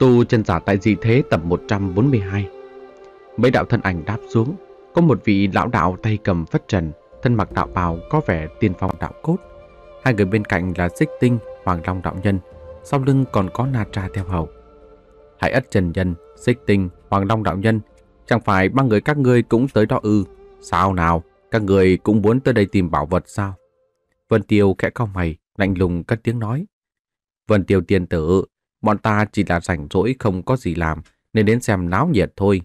Tu chân giả tại di thế tập 142 Mấy đạo thân ảnh đáp xuống Có một vị lão đạo tay cầm phất trần Thân mặc đạo bào có vẻ tiên phong đạo cốt Hai người bên cạnh là Xích Tinh, Hoàng Long Đạo Nhân Sau lưng còn có Na Tra theo hầu Hải Ất Trần Nhân, Xích Tinh, Hoàng Long Đạo Nhân Chẳng phải ba người các ngươi cũng tới đó ư Sao nào, các người cũng muốn tới đây tìm bảo vật sao Vân Tiêu khẽ cau mày, lạnh lùng cất tiếng nói Vân Tiêu tiên tử Bọn ta chỉ là rảnh rỗi không có gì làm nên đến xem náo nhiệt thôi.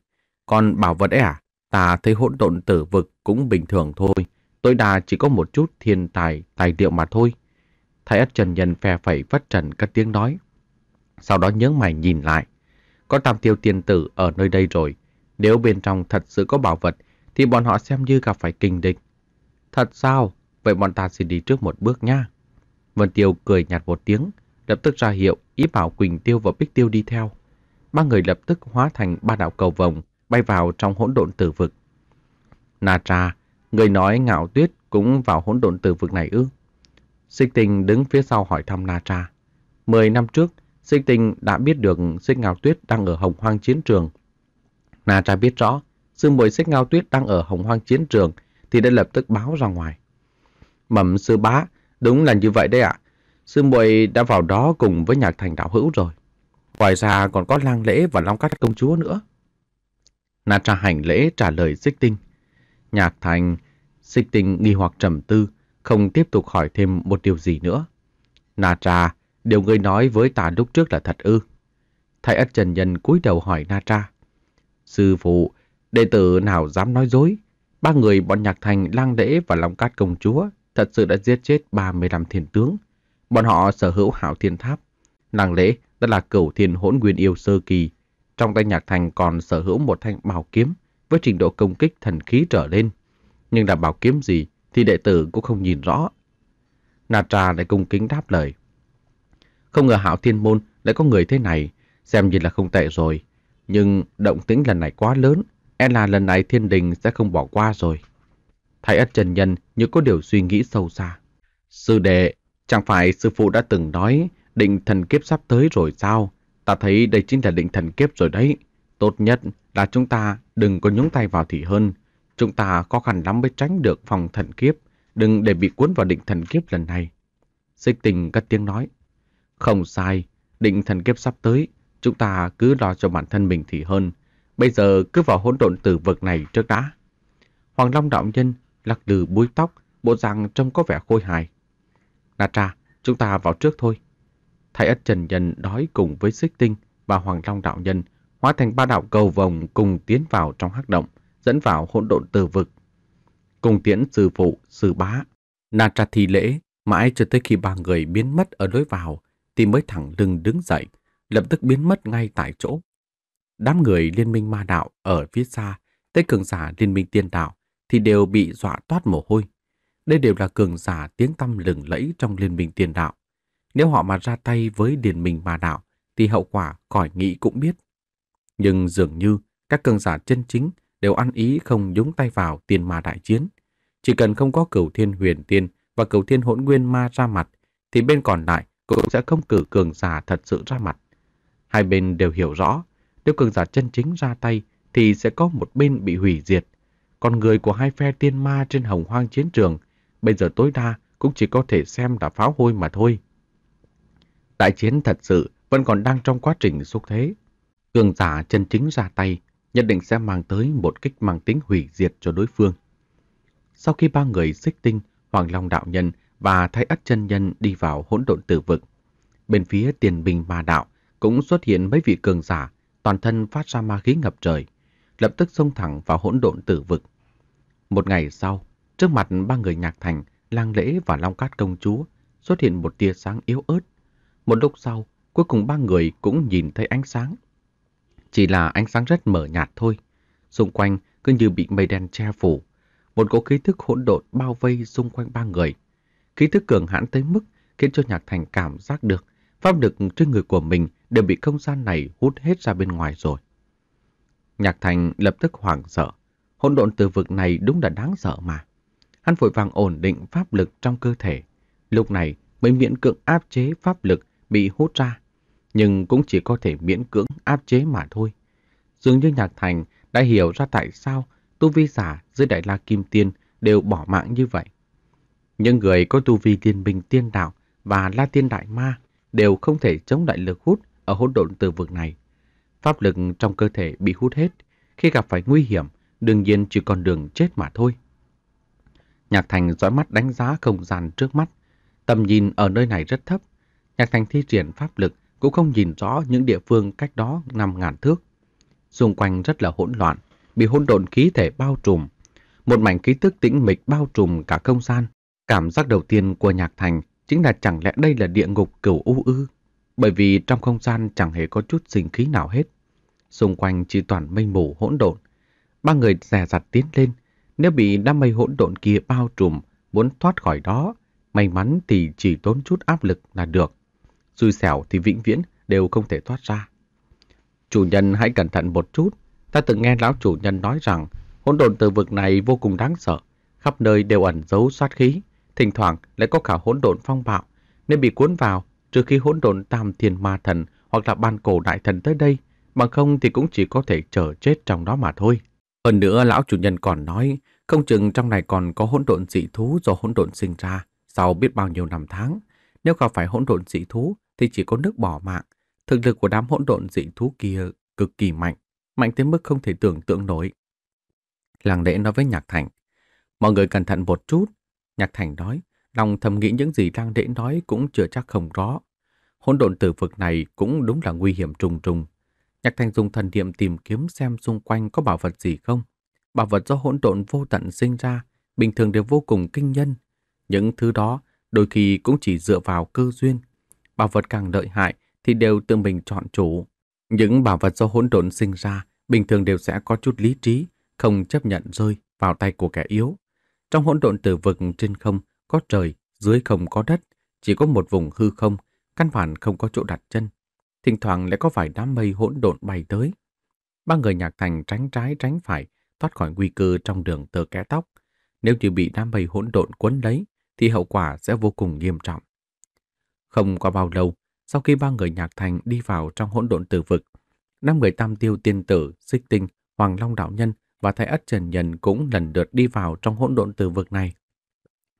Còn bảo vật ấy à? Ta thấy hỗn độn tử vực cũng bình thường thôi. Tối đa chỉ có một chút thiên tài, tài liệu mà thôi. Thái ất trần nhân phe phẩy phát trần các tiếng nói. Sau đó nhớ mày nhìn lại. Có tam tiêu tiên tử ở nơi đây rồi. Nếu bên trong thật sự có bảo vật thì bọn họ xem như gặp phải kinh địch. Thật sao? Vậy bọn ta xin đi trước một bước nha. Vân Tiêu cười nhạt một tiếng, lập tức ra hiệu, ý bảo Quỳnh Tiêu và Bích Tiêu đi theo. Ba người lập tức hóa thành ba đạo cầu vồng, bay vào trong hỗn độn tử vực. Na Tra, người nói ngạo tuyết cũng vào hỗn độn tử vực này ư? Sinh Tình đứng phía sau hỏi thăm Na Tra. Mười năm trước, Sinh Tình đã biết được Sinh Ngạo Tuyết đang ở Hồng Hoang Chiến Trường. Na Tra biết rõ, sư muội Sinh Ngạo Tuyết đang ở Hồng Hoang Chiến Trường thì đã lập tức báo ra ngoài. Mầm sư bá, đúng là như vậy đấy ạ. À. Sư muội đã vào đó cùng với nhạc thành đạo hữu rồi. Ngoài ra còn có lang lễ và long cát công chúa nữa. Na tra hành lễ trả lời xích tinh. Nhạc thành, xích tinh nghi hoặc trầm tư, không tiếp tục hỏi thêm một điều gì nữa. Na tra, điều ngươi nói với ta lúc trước là thật ư. Thái ất trần nhân cúi đầu hỏi Na tra. Sư phụ, đệ tử nào dám nói dối? Ba người bọn nhạc thành lang lễ và long cát công chúa thật sự đã giết chết 35 thiền tướng Bọn họ sở hữu hảo thiên tháp, nàng lễ đó là cửu thiên hỗn nguyên yêu sơ kỳ. Trong tay nhạc thành còn sở hữu một thanh bảo kiếm với trình độ công kích thần khí trở lên. Nhưng là bảo kiếm gì thì đệ tử cũng không nhìn rõ. nà trà lại cung kính đáp lời. Không ngờ hảo thiên môn lại có người thế này, xem như là không tệ rồi. Nhưng động tĩnh lần này quá lớn, e là lần này thiên đình sẽ không bỏ qua rồi. Thái ất trần nhân như có điều suy nghĩ sâu xa. Sư đệ Chẳng phải sư phụ đã từng nói định thần kiếp sắp tới rồi sao? Ta thấy đây chính là định thần kiếp rồi đấy. Tốt nhất là chúng ta đừng có nhúng tay vào thì hơn. Chúng ta khó khăn lắm mới tránh được phòng thần kiếp. Đừng để bị cuốn vào định thần kiếp lần này. Xích tình cất tiếng nói. Không sai, định thần kiếp sắp tới. Chúng ta cứ lo cho bản thân mình thì hơn. Bây giờ cứ vào hỗn độn tử vực này trước đã. Hoàng Long đạo nhân lắc lừ búi tóc, bộ dạng trông có vẻ khôi hài. Natra, chúng ta vào trước thôi. Thái ất trần nhân đói cùng với xích tinh và hoàng long đạo nhân hóa thành ba đạo cầu vòng cùng tiến vào trong hắc động, dẫn vào hỗn độn từ vực. Cùng tiễn sư phụ, sư bá. Natra thi lễ, mãi cho tới khi ba người biến mất ở lối vào, thì mới thẳng lưng đứng dậy, lập tức biến mất ngay tại chỗ. Đám người liên minh ma đạo ở phía xa, tới cường giả liên minh tiên đạo thì đều bị dọa toát mồ hôi. Đây đều là cường giả tiếng tăm lừng lẫy trong liên minh tiền đạo. Nếu họ mà ra tay với điền minh mà đạo, thì hậu quả khỏi nghĩ cũng biết. Nhưng dường như các cường giả chân chính đều ăn ý không nhúng tay vào tiền ma đại chiến. Chỉ cần không có cửu thiên huyền tiên và cửu thiên hỗn nguyên ma ra mặt, thì bên còn lại cũng sẽ không cử cường giả thật sự ra mặt. Hai bên đều hiểu rõ, nếu cường giả chân chính ra tay thì sẽ có một bên bị hủy diệt. Còn người của hai phe tiên ma trên hồng hoang chiến trường bây giờ tối đa cũng chỉ có thể xem là pháo hôi mà thôi. Đại chiến thật sự vẫn còn đang trong quá trình xúc thế. Cường giả chân chính ra tay, nhất định sẽ mang tới một kích mang tính hủy diệt cho đối phương. Sau khi ba người xích tinh, Hoàng Long Đạo Nhân và Thái Ất Chân Nhân đi vào hỗn độn tử vực, bên phía tiền bình ma đạo cũng xuất hiện mấy vị cường giả, toàn thân phát ra ma khí ngập trời, lập tức xông thẳng vào hỗn độn tử vực. Một ngày sau, Trước mặt ba người nhạc thành, lang lễ và long cát công chúa xuất hiện một tia sáng yếu ớt. Một lúc sau, cuối cùng ba người cũng nhìn thấy ánh sáng. Chỉ là ánh sáng rất mờ nhạt thôi. Xung quanh cứ như bị mây đen che phủ. Một cỗ khí thức hỗn độn bao vây xung quanh ba người. Khí thức cường hãn tới mức khiến cho nhạc thành cảm giác được pháp lực trên người của mình đều bị không gian này hút hết ra bên ngoài rồi. Nhạc thành lập tức hoảng sợ. Hỗn độn từ vực này đúng là đáng sợ mà. Hắn vội vàng ổn định pháp lực trong cơ thể. Lúc này mới miễn cưỡng áp chế pháp lực bị hút ra, nhưng cũng chỉ có thể miễn cưỡng áp chế mà thôi. Dường như Nhạc Thành đã hiểu ra tại sao tu vi giả dưới Đại La Kim Tiên đều bỏ mạng như vậy. Những người có tu vi tiên bình tiên đạo và La Tiên Đại Ma đều không thể chống lại lực hút ở hỗn độn từ vực này. Pháp lực trong cơ thể bị hút hết, khi gặp phải nguy hiểm, đương nhiên chỉ còn đường chết mà thôi. Nhạc Thành dõi mắt đánh giá không gian trước mắt. Tầm nhìn ở nơi này rất thấp. Nhạc Thành thi triển pháp lực cũng không nhìn rõ những địa phương cách đó 5.000 thước. Xung quanh rất là hỗn loạn, bị hỗn độn khí thể bao trùm. Một mảnh khí tức tĩnh mịch bao trùm cả không gian. Cảm giác đầu tiên của Nhạc Thành chính là chẳng lẽ đây là địa ngục cửu u ư. Bởi vì trong không gian chẳng hề có chút sinh khí nào hết. Xung quanh chỉ toàn mây mù hỗn độn. Ba người rè rặt tiến lên, nếu bị đám mây hỗn độn kia bao trùm, muốn thoát khỏi đó, may mắn thì chỉ tốn chút áp lực là được. Xui xẻo thì vĩnh viễn đều không thể thoát ra. Chủ nhân hãy cẩn thận một chút. Ta từng nghe lão chủ nhân nói rằng hỗn độn từ vực này vô cùng đáng sợ. Khắp nơi đều ẩn giấu sát khí. Thỉnh thoảng lại có cả hỗn độn phong bạo. Nên bị cuốn vào trừ khi hỗn độn tam thiên ma thần hoặc là ban cổ đại thần tới đây. Bằng không thì cũng chỉ có thể chờ chết trong đó mà thôi. Hơn nữa lão chủ nhân còn nói, không chừng trong này còn có hỗn độn dị thú do hỗn độn sinh ra sau biết bao nhiêu năm tháng. Nếu gặp phải hỗn độn dị thú thì chỉ có nước bỏ mạng. Thực lực của đám hỗn độn dị thú kia cực kỳ mạnh, mạnh tới mức không thể tưởng tượng nổi. Làng lễ nói với Nhạc Thành, mọi người cẩn thận một chút. Nhạc Thành nói, lòng thầm nghĩ những gì đang lễ nói cũng chưa chắc không rõ. Hỗn độn tử vực này cũng đúng là nguy hiểm trùng trùng. Nhạc Thành dùng thần niệm tìm kiếm xem xung quanh có bảo vật gì không. Bảo vật do hỗn độn vô tận sinh ra, bình thường đều vô cùng kinh nhân. Những thứ đó đôi khi cũng chỉ dựa vào cơ duyên. Bảo vật càng lợi hại thì đều tự mình chọn chủ. Những bảo vật do hỗn độn sinh ra bình thường đều sẽ có chút lý trí, không chấp nhận rơi vào tay của kẻ yếu. Trong hỗn độn tử vực trên không có trời, dưới không có đất, chỉ có một vùng hư không, căn bản không có chỗ đặt chân thỉnh thoảng lại có vài đám mây hỗn độn bay tới. Ba người nhạc thành tránh trái tránh phải, thoát khỏi nguy cơ trong đường tơ kẽ tóc. Nếu như bị đám mây hỗn độn quấn lấy, thì hậu quả sẽ vô cùng nghiêm trọng. Không qua bao lâu, sau khi ba người nhạc thành đi vào trong hỗn độn tử vực, năm người tam tiêu tiên tử, xích tinh, hoàng long đạo nhân và thái ất trần nhân cũng lần lượt đi vào trong hỗn độn tử vực này.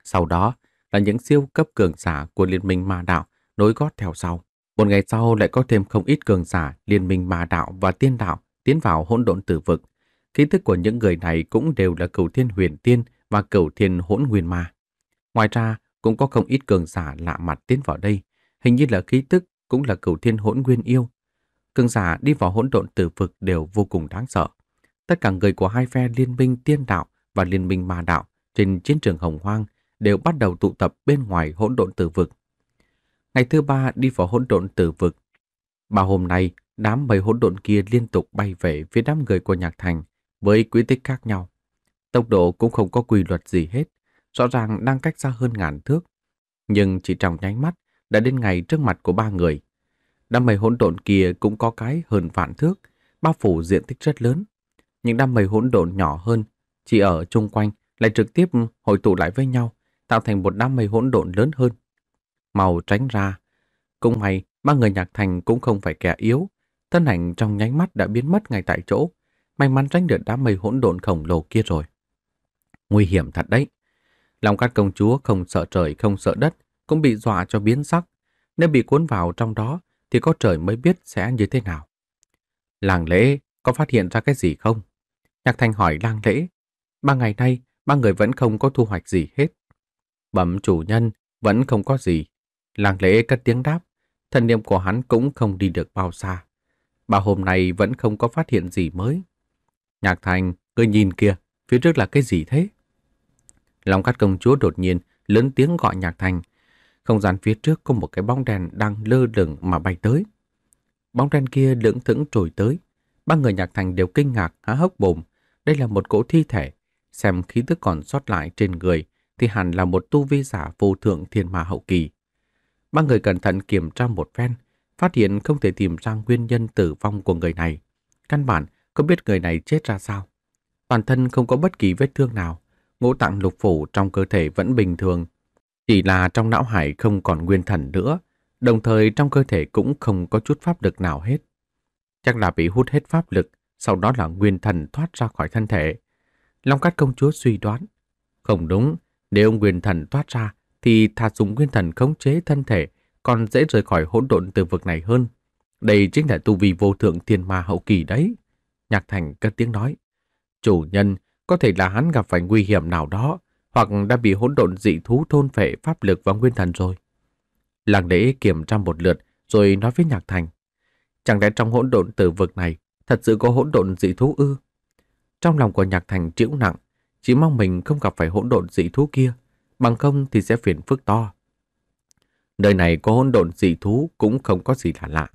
Sau đó là những siêu cấp cường giả của liên minh ma đạo nối gót theo sau. Một ngày sau lại có thêm không ít cường giả liên minh ma đạo và tiên đạo tiến vào hỗn độn tử vực. khí thức của những người này cũng đều là cửu thiên huyền tiên và cửu thiên hỗn nguyên ma. Ngoài ra, cũng có không ít cường giả lạ mặt tiến vào đây, hình như là khí tức cũng là cửu thiên hỗn nguyên yêu. Cường giả đi vào hỗn độn tử vực đều vô cùng đáng sợ. Tất cả người của hai phe liên minh tiên đạo và liên minh ma đạo trên chiến trường hồng hoang đều bắt đầu tụ tập bên ngoài hỗn độn tử vực. Ngày thứ ba đi vào hỗn độn tử vực. Ba hôm nay, đám mây hỗn độn kia liên tục bay về phía đám người của Nhạc Thành với quy tích khác nhau. Tốc độ cũng không có quy luật gì hết, rõ ràng đang cách xa hơn ngàn thước. Nhưng chỉ trong nháy mắt đã đến ngày trước mặt của ba người. Đám mây hỗn độn kia cũng có cái hơn vạn thước, bao phủ diện tích rất lớn. Những đám mây hỗn độn nhỏ hơn, chỉ ở chung quanh lại trực tiếp hội tụ lại với nhau, tạo thành một đám mây hỗn độn lớn hơn màu tránh ra. Cũng may, ba người nhạc thành cũng không phải kẻ yếu. Thân ảnh trong nháy mắt đã biến mất ngay tại chỗ. May mắn tránh được đám mây hỗn độn khổng lồ kia rồi. Nguy hiểm thật đấy. Lòng các công chúa không sợ trời, không sợ đất, cũng bị dọa cho biến sắc. Nếu bị cuốn vào trong đó, thì có trời mới biết sẽ như thế nào. Làng lễ có phát hiện ra cái gì không? Nhạc Thành hỏi lang lễ. Ba ngày nay, ba người vẫn không có thu hoạch gì hết. Bẩm chủ nhân, vẫn không có gì. Làng lễ cất tiếng đáp, thần niệm của hắn cũng không đi được bao xa. Ba hôm nay vẫn không có phát hiện gì mới. Nhạc thành, cứ nhìn kìa, phía trước là cái gì thế? Lòng cát công chúa đột nhiên lớn tiếng gọi nhạc thành. Không gian phía trước có một cái bóng đèn đang lơ lửng mà bay tới. Bóng đèn kia lững thững trồi tới. Ba người nhạc thành đều kinh ngạc, há hốc bồm. Đây là một cỗ thi thể. Xem khí tức còn sót lại trên người thì hẳn là một tu vi giả vô thượng thiên ma hậu kỳ. Ba người cẩn thận kiểm tra một phen, phát hiện không thể tìm ra nguyên nhân tử vong của người này. Căn bản không biết người này chết ra sao. Toàn thân không có bất kỳ vết thương nào, ngũ tạng lục phủ trong cơ thể vẫn bình thường. Chỉ là trong não hải không còn nguyên thần nữa, đồng thời trong cơ thể cũng không có chút pháp lực nào hết. Chắc là bị hút hết pháp lực, sau đó là nguyên thần thoát ra khỏi thân thể. Long cát công chúa suy đoán. Không đúng, nếu nguyên thần thoát ra, thì thà dùng nguyên thần khống chế thân thể còn dễ rời khỏi hỗn độn từ vực này hơn. Đây chính là tu vi vô thượng thiên ma hậu kỳ đấy. Nhạc Thành cất tiếng nói. Chủ nhân có thể là hắn gặp phải nguy hiểm nào đó hoặc đã bị hỗn độn dị thú thôn phệ pháp lực và nguyên thần rồi. Làng đế kiểm tra một lượt rồi nói với Nhạc Thành. Chẳng lẽ trong hỗn độn từ vực này thật sự có hỗn độn dị thú ư? Trong lòng của Nhạc Thành chịu nặng, chỉ mong mình không gặp phải hỗn độn dị thú kia bằng không thì sẽ phiền phức to. Nơi này có hỗn độn dị thú cũng không có gì là lạ.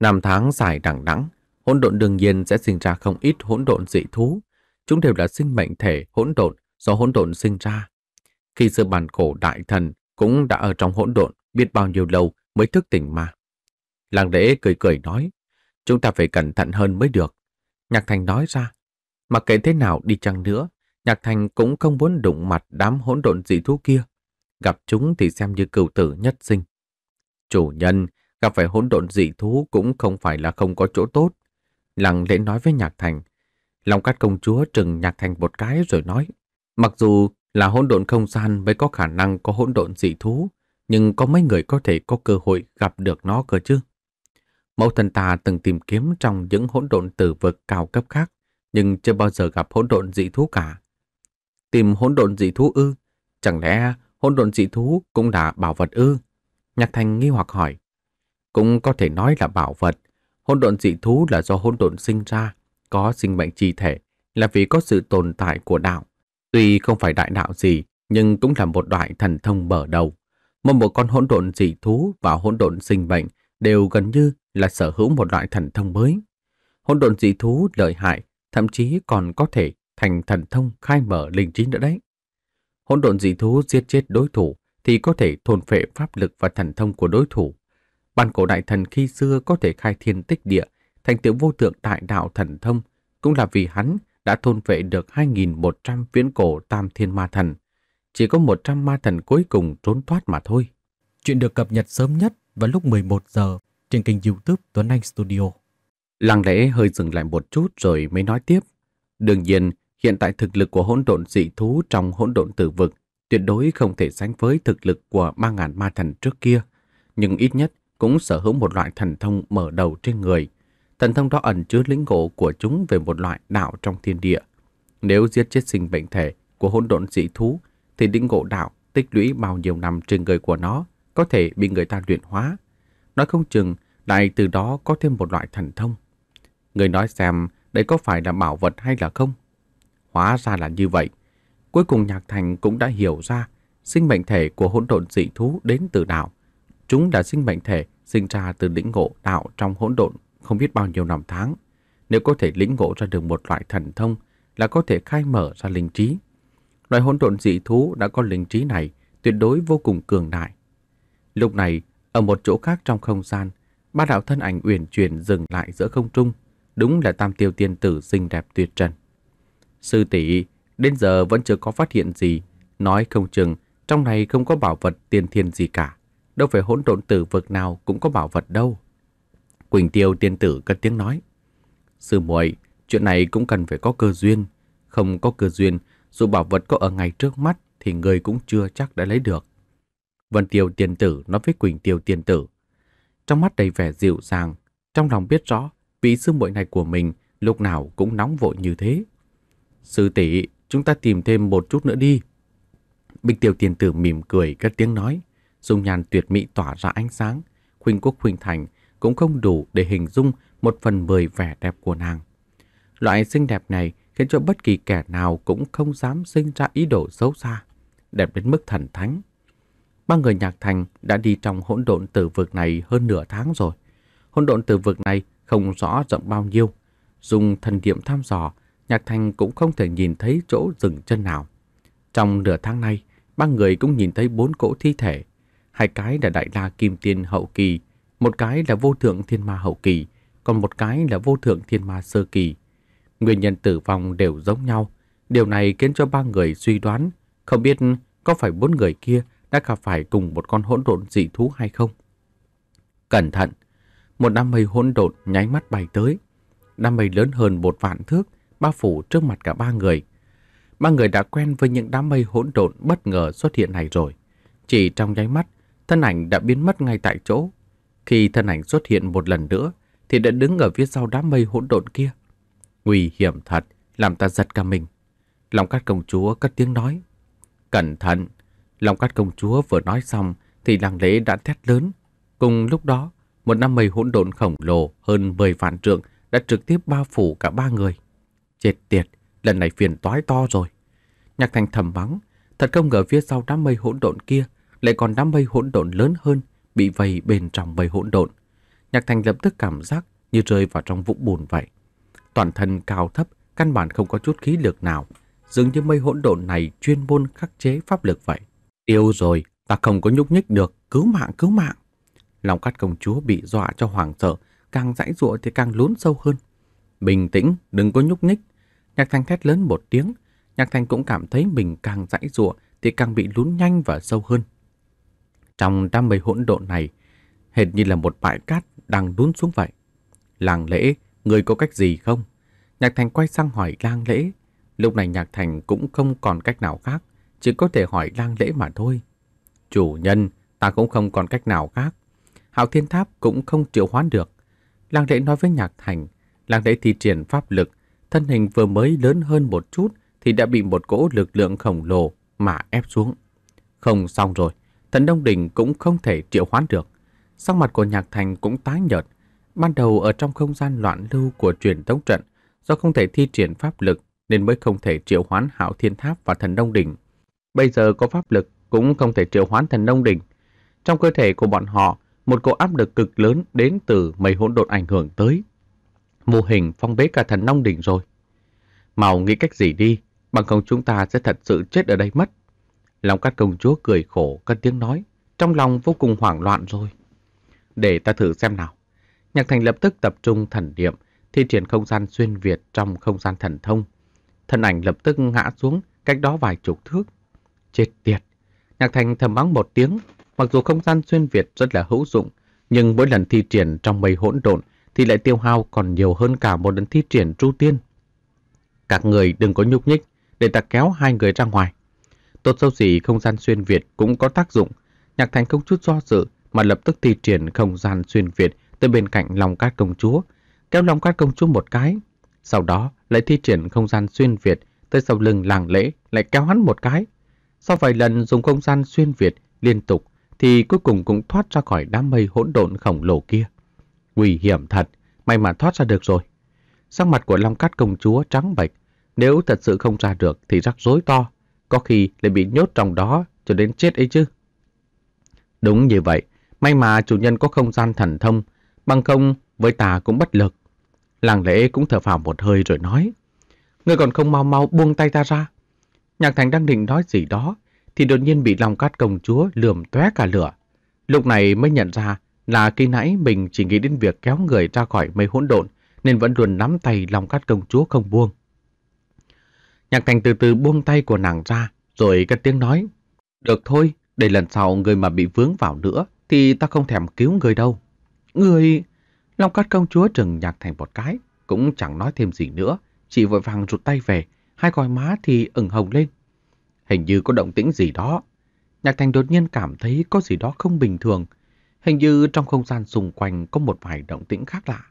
Năm tháng dài đằng đẵng, hỗn độn đương nhiên sẽ sinh ra không ít hỗn độn dị thú. Chúng đều là sinh mệnh thể hỗn độn do hỗn độn sinh ra. Khi xưa bản cổ đại thần cũng đã ở trong hỗn độn biết bao nhiêu lâu mới thức tỉnh mà. Làng đế cười cười nói, chúng ta phải cẩn thận hơn mới được. Nhạc thành nói ra, mặc kệ thế nào đi chăng nữa Nhạc Thành cũng không muốn đụng mặt đám hỗn độn dị thú kia. Gặp chúng thì xem như cừu tử nhất sinh. Chủ nhân, gặp phải hỗn độn dị thú cũng không phải là không có chỗ tốt. Lặng lẽ nói với Nhạc Thành. Long cát công chúa trừng Nhạc Thành một cái rồi nói. Mặc dù là hỗn độn không gian mới có khả năng có hỗn độn dị thú, nhưng có mấy người có thể có cơ hội gặp được nó cơ chứ. Mẫu thần ta từng tìm kiếm trong những hỗn độn tử vực cao cấp khác, nhưng chưa bao giờ gặp hỗn độn dị thú cả. Tìm hỗn độn dị thú ư? Chẳng lẽ hỗn độn dị thú cũng là bảo vật ư? Nhạc Thành nghi hoặc hỏi. Cũng có thể nói là bảo vật. Hỗn độn dị thú là do hỗn độn sinh ra, có sinh mệnh chi thể, là vì có sự tồn tại của đạo. Tuy không phải đại đạo gì, nhưng cũng là một loại thần thông mở đầu. Mỗi một con hỗn độn dị thú và hỗn độn sinh mệnh đều gần như là sở hữu một loại thần thông mới. Hỗn độn dị thú lợi hại, thậm chí còn có thể thành thần thông khai mở linh trí nữa đấy. Hỗn độn dị thú giết chết đối thủ thì có thể thôn phệ pháp lực và thần thông của đối thủ. Ban cổ đại thần khi xưa có thể khai thiên tích địa, thành tựu vô thượng đại đạo thần thông, cũng là vì hắn đã thôn phệ được 2.100 viễn cổ tam thiên ma thần. Chỉ có 100 ma thần cuối cùng trốn thoát mà thôi. Chuyện được cập nhật sớm nhất vào lúc 11 giờ trên kênh youtube Tuấn Anh Studio. Lăng lẽ hơi dừng lại một chút rồi mới nói tiếp. Đương nhiên, Hiện tại thực lực của hỗn độn dị thú trong hỗn độn tử vực tuyệt đối không thể sánh với thực lực của ba ngàn ma thần trước kia, nhưng ít nhất cũng sở hữu một loại thần thông mở đầu trên người. Thần thông đó ẩn chứa lĩnh ngộ của chúng về một loại đạo trong thiên địa. Nếu giết chết sinh bệnh thể của hỗn độn dị thú, thì lĩnh ngộ đạo tích lũy bao nhiêu năm trên người của nó có thể bị người ta luyện hóa. Nói không chừng, lại từ đó có thêm một loại thần thông. Người nói xem, đây có phải là bảo vật hay là không? Hóa ra là như vậy. Cuối cùng Nhạc Thành cũng đã hiểu ra sinh mệnh thể của hỗn độn dị thú đến từ đạo. Chúng là sinh mệnh thể sinh ra từ lĩnh ngộ đạo trong hỗn độn không biết bao nhiêu năm tháng. Nếu có thể lĩnh ngộ ra được một loại thần thông là có thể khai mở ra linh trí. Loại hỗn độn dị thú đã có linh trí này tuyệt đối vô cùng cường đại. Lúc này, ở một chỗ khác trong không gian, ba đạo thân ảnh uyển chuyển dừng lại giữa không trung, đúng là tam tiêu tiên tử xinh đẹp tuyệt trần. Sư tỷ đến giờ vẫn chưa có phát hiện gì, nói không chừng trong này không có bảo vật tiền thiên gì cả, đâu phải hỗn độn tử vực nào cũng có bảo vật đâu. Quỳnh Tiêu tiên tử cất tiếng nói. Sư muội, chuyện này cũng cần phải có cơ duyên, không có cơ duyên, dù bảo vật có ở ngay trước mắt thì người cũng chưa chắc đã lấy được. Vân Tiêu tiên tử nói với Quỳnh Tiêu tiên tử, trong mắt đầy vẻ dịu dàng, trong lòng biết rõ vị sư muội này của mình lúc nào cũng nóng vội như thế. Sư tỷ, chúng ta tìm thêm một chút nữa đi. Bích tiểu tiền tử mỉm cười cất tiếng nói. Dung nhan tuyệt mỹ tỏa ra ánh sáng. Khuynh quốc khuynh thành cũng không đủ để hình dung một phần mười vẻ đẹp của nàng. Loại xinh đẹp này khiến cho bất kỳ kẻ nào cũng không dám sinh ra ý đồ xấu xa. Đẹp đến mức thần thánh. Ba người nhạc thành đã đi trong hỗn độn tử vực này hơn nửa tháng rồi. Hỗn độn tử vực này không rõ rộng bao nhiêu. Dùng thần niệm thăm dò Nhạc Thành cũng không thể nhìn thấy chỗ dừng chân nào. Trong nửa tháng nay, ba người cũng nhìn thấy bốn cỗ thi thể. Hai cái là Đại La Kim Tiên Hậu Kỳ, một cái là Vô Thượng Thiên Ma Hậu Kỳ, còn một cái là Vô Thượng Thiên Ma Sơ Kỳ. Nguyên nhân tử vong đều giống nhau. Điều này khiến cho ba người suy đoán, không biết có phải bốn người kia đã gặp phải cùng một con hỗn độn dị thú hay không. Cẩn thận! Một đám mây hỗn độn nháy mắt bay tới. Đám mây lớn hơn một vạn thước, bao phủ trước mặt cả ba người. Ba người đã quen với những đám mây hỗn độn bất ngờ xuất hiện này rồi. Chỉ trong nháy mắt, thân ảnh đã biến mất ngay tại chỗ. Khi thân ảnh xuất hiện một lần nữa, thì đã đứng ở phía sau đám mây hỗn độn kia. Nguy hiểm thật, làm ta giật cả mình. Lòng cát công chúa cất tiếng nói. Cẩn thận! Lòng cát công chúa vừa nói xong thì làng lễ đã thét lớn. Cùng lúc đó, một đám mây hỗn độn khổng lồ hơn 10 vạn trượng đã trực tiếp bao phủ cả ba người. Chết tiệt, lần này phiền toái to rồi. Nhạc thành thầm mắng, thật không ngờ phía sau đám mây hỗn độn kia lại còn đám mây hỗn độn lớn hơn bị vây bên trong mây hỗn độn. Nhạc thành lập tức cảm giác như rơi vào trong vũng bùn vậy. Toàn thân cao thấp, căn bản không có chút khí lực nào, dường như mây hỗn độn này chuyên môn khắc chế pháp lực vậy. Yêu rồi, ta không có nhúc nhích được, cứu mạng, cứu mạng. Lòng cắt công chúa bị dọa cho hoàng sợ, càng dãy dụa thì càng lún sâu hơn. Bình tĩnh, đừng có nhúc nhích. Nhạc Thành thét lớn một tiếng. Nhạc Thành cũng cảm thấy mình càng dãy rụa thì càng bị lún nhanh và sâu hơn. Trong đám mây hỗn độn này, hệt như là một bãi cát đang lún xuống vậy. Làng lễ, người có cách gì không? Nhạc Thành quay sang hỏi lang lễ. Lúc này Nhạc Thành cũng không còn cách nào khác, chỉ có thể hỏi lang lễ mà thôi. Chủ nhân, ta cũng không còn cách nào khác. Hạo Thiên Tháp cũng không triệu hoán được. Lang lễ nói với Nhạc Thành, Lạc Đế thi triển pháp lực, thân hình vừa mới lớn hơn một chút thì đã bị một cỗ lực lượng khổng lồ mà ép xuống. Không xong rồi, thần Đông Đỉnh cũng không thể triệu hoán được. Sắc mặt của Nhạc Thành cũng tái nhợt. Ban đầu ở trong không gian loạn lưu của truyền tống trận, do không thể thi triển pháp lực nên mới không thể triệu hoán hảo Thiên Tháp và Thần Đông Đỉnh. Bây giờ có pháp lực cũng không thể triệu hoán Thần Đông Đỉnh. Trong cơ thể của bọn họ, một cỗ áp lực cực lớn đến từ mây hỗn độn ảnh hưởng tới, mô hình phong bế cả thần Long Đỉnh rồi. Màu nghĩ cách gì đi, bằng không chúng ta sẽ thật sự chết ở đây mất. Lòng các công chúa cười khổ cất tiếng nói, trong lòng vô cùng hoảng loạn rồi. Để ta thử xem nào. Nhạc thành lập tức tập trung thần niệm, thi triển không gian xuyên Việt trong không gian thần thông. Thân ảnh lập tức ngã xuống, cách đó vài chục thước. Chết tiệt! Nhạc thành thầm mắng một tiếng, mặc dù không gian xuyên Việt rất là hữu dụng, nhưng mỗi lần thi triển trong mây hỗn độn thì lại tiêu hao còn nhiều hơn cả một lần thi triển tru tiên. Các người đừng có nhúc nhích để ta kéo hai người ra ngoài. Tốt xấu gì không gian xuyên Việt cũng có tác dụng. Nhạc thành không chút do dự mà lập tức thi triển không gian xuyên Việt tới bên cạnh lòng cát công chúa, kéo lòng cát công chúa một cái. Sau đó lại thi triển không gian xuyên Việt tới sau lưng làng lễ lại kéo hắn một cái. Sau vài lần dùng không gian xuyên Việt liên tục thì cuối cùng cũng thoát ra khỏi đám mây hỗn độn khổng lồ kia. Nguy hiểm thật, may mà thoát ra được rồi. Sắc mặt của Long Cát công chúa trắng bệch, nếu thật sự không ra được thì rắc rối to, có khi lại bị nhốt trong đó cho đến chết ấy chứ. Đúng như vậy, may mà chủ nhân có không gian thần thông, bằng không với ta cũng bất lực. Làng lễ cũng thở phào một hơi rồi nói, người còn không mau mau buông tay ta ra. Nhạc thành đang định nói gì đó, thì đột nhiên bị long cát công chúa lườm tóe cả lửa. Lúc này mới nhận ra là khi nãy mình chỉ nghĩ đến việc kéo người ra khỏi mây hỗn độn, nên vẫn luôn nắm tay lòng cát công chúa không buông. Nhạc thành từ từ buông tay của nàng ra, rồi cất tiếng nói. Được thôi, để lần sau người mà bị vướng vào nữa, thì ta không thèm cứu người đâu. Người... Long cát công chúa trừng nhạc thành một cái, cũng chẳng nói thêm gì nữa, chỉ vội vàng rụt tay về, hai gò má thì ửng hồng lên. Hình như có động tĩnh gì đó. Nhạc thành đột nhiên cảm thấy có gì đó không bình thường, Hình như trong không gian xung quanh có một vài động tĩnh khác lạ.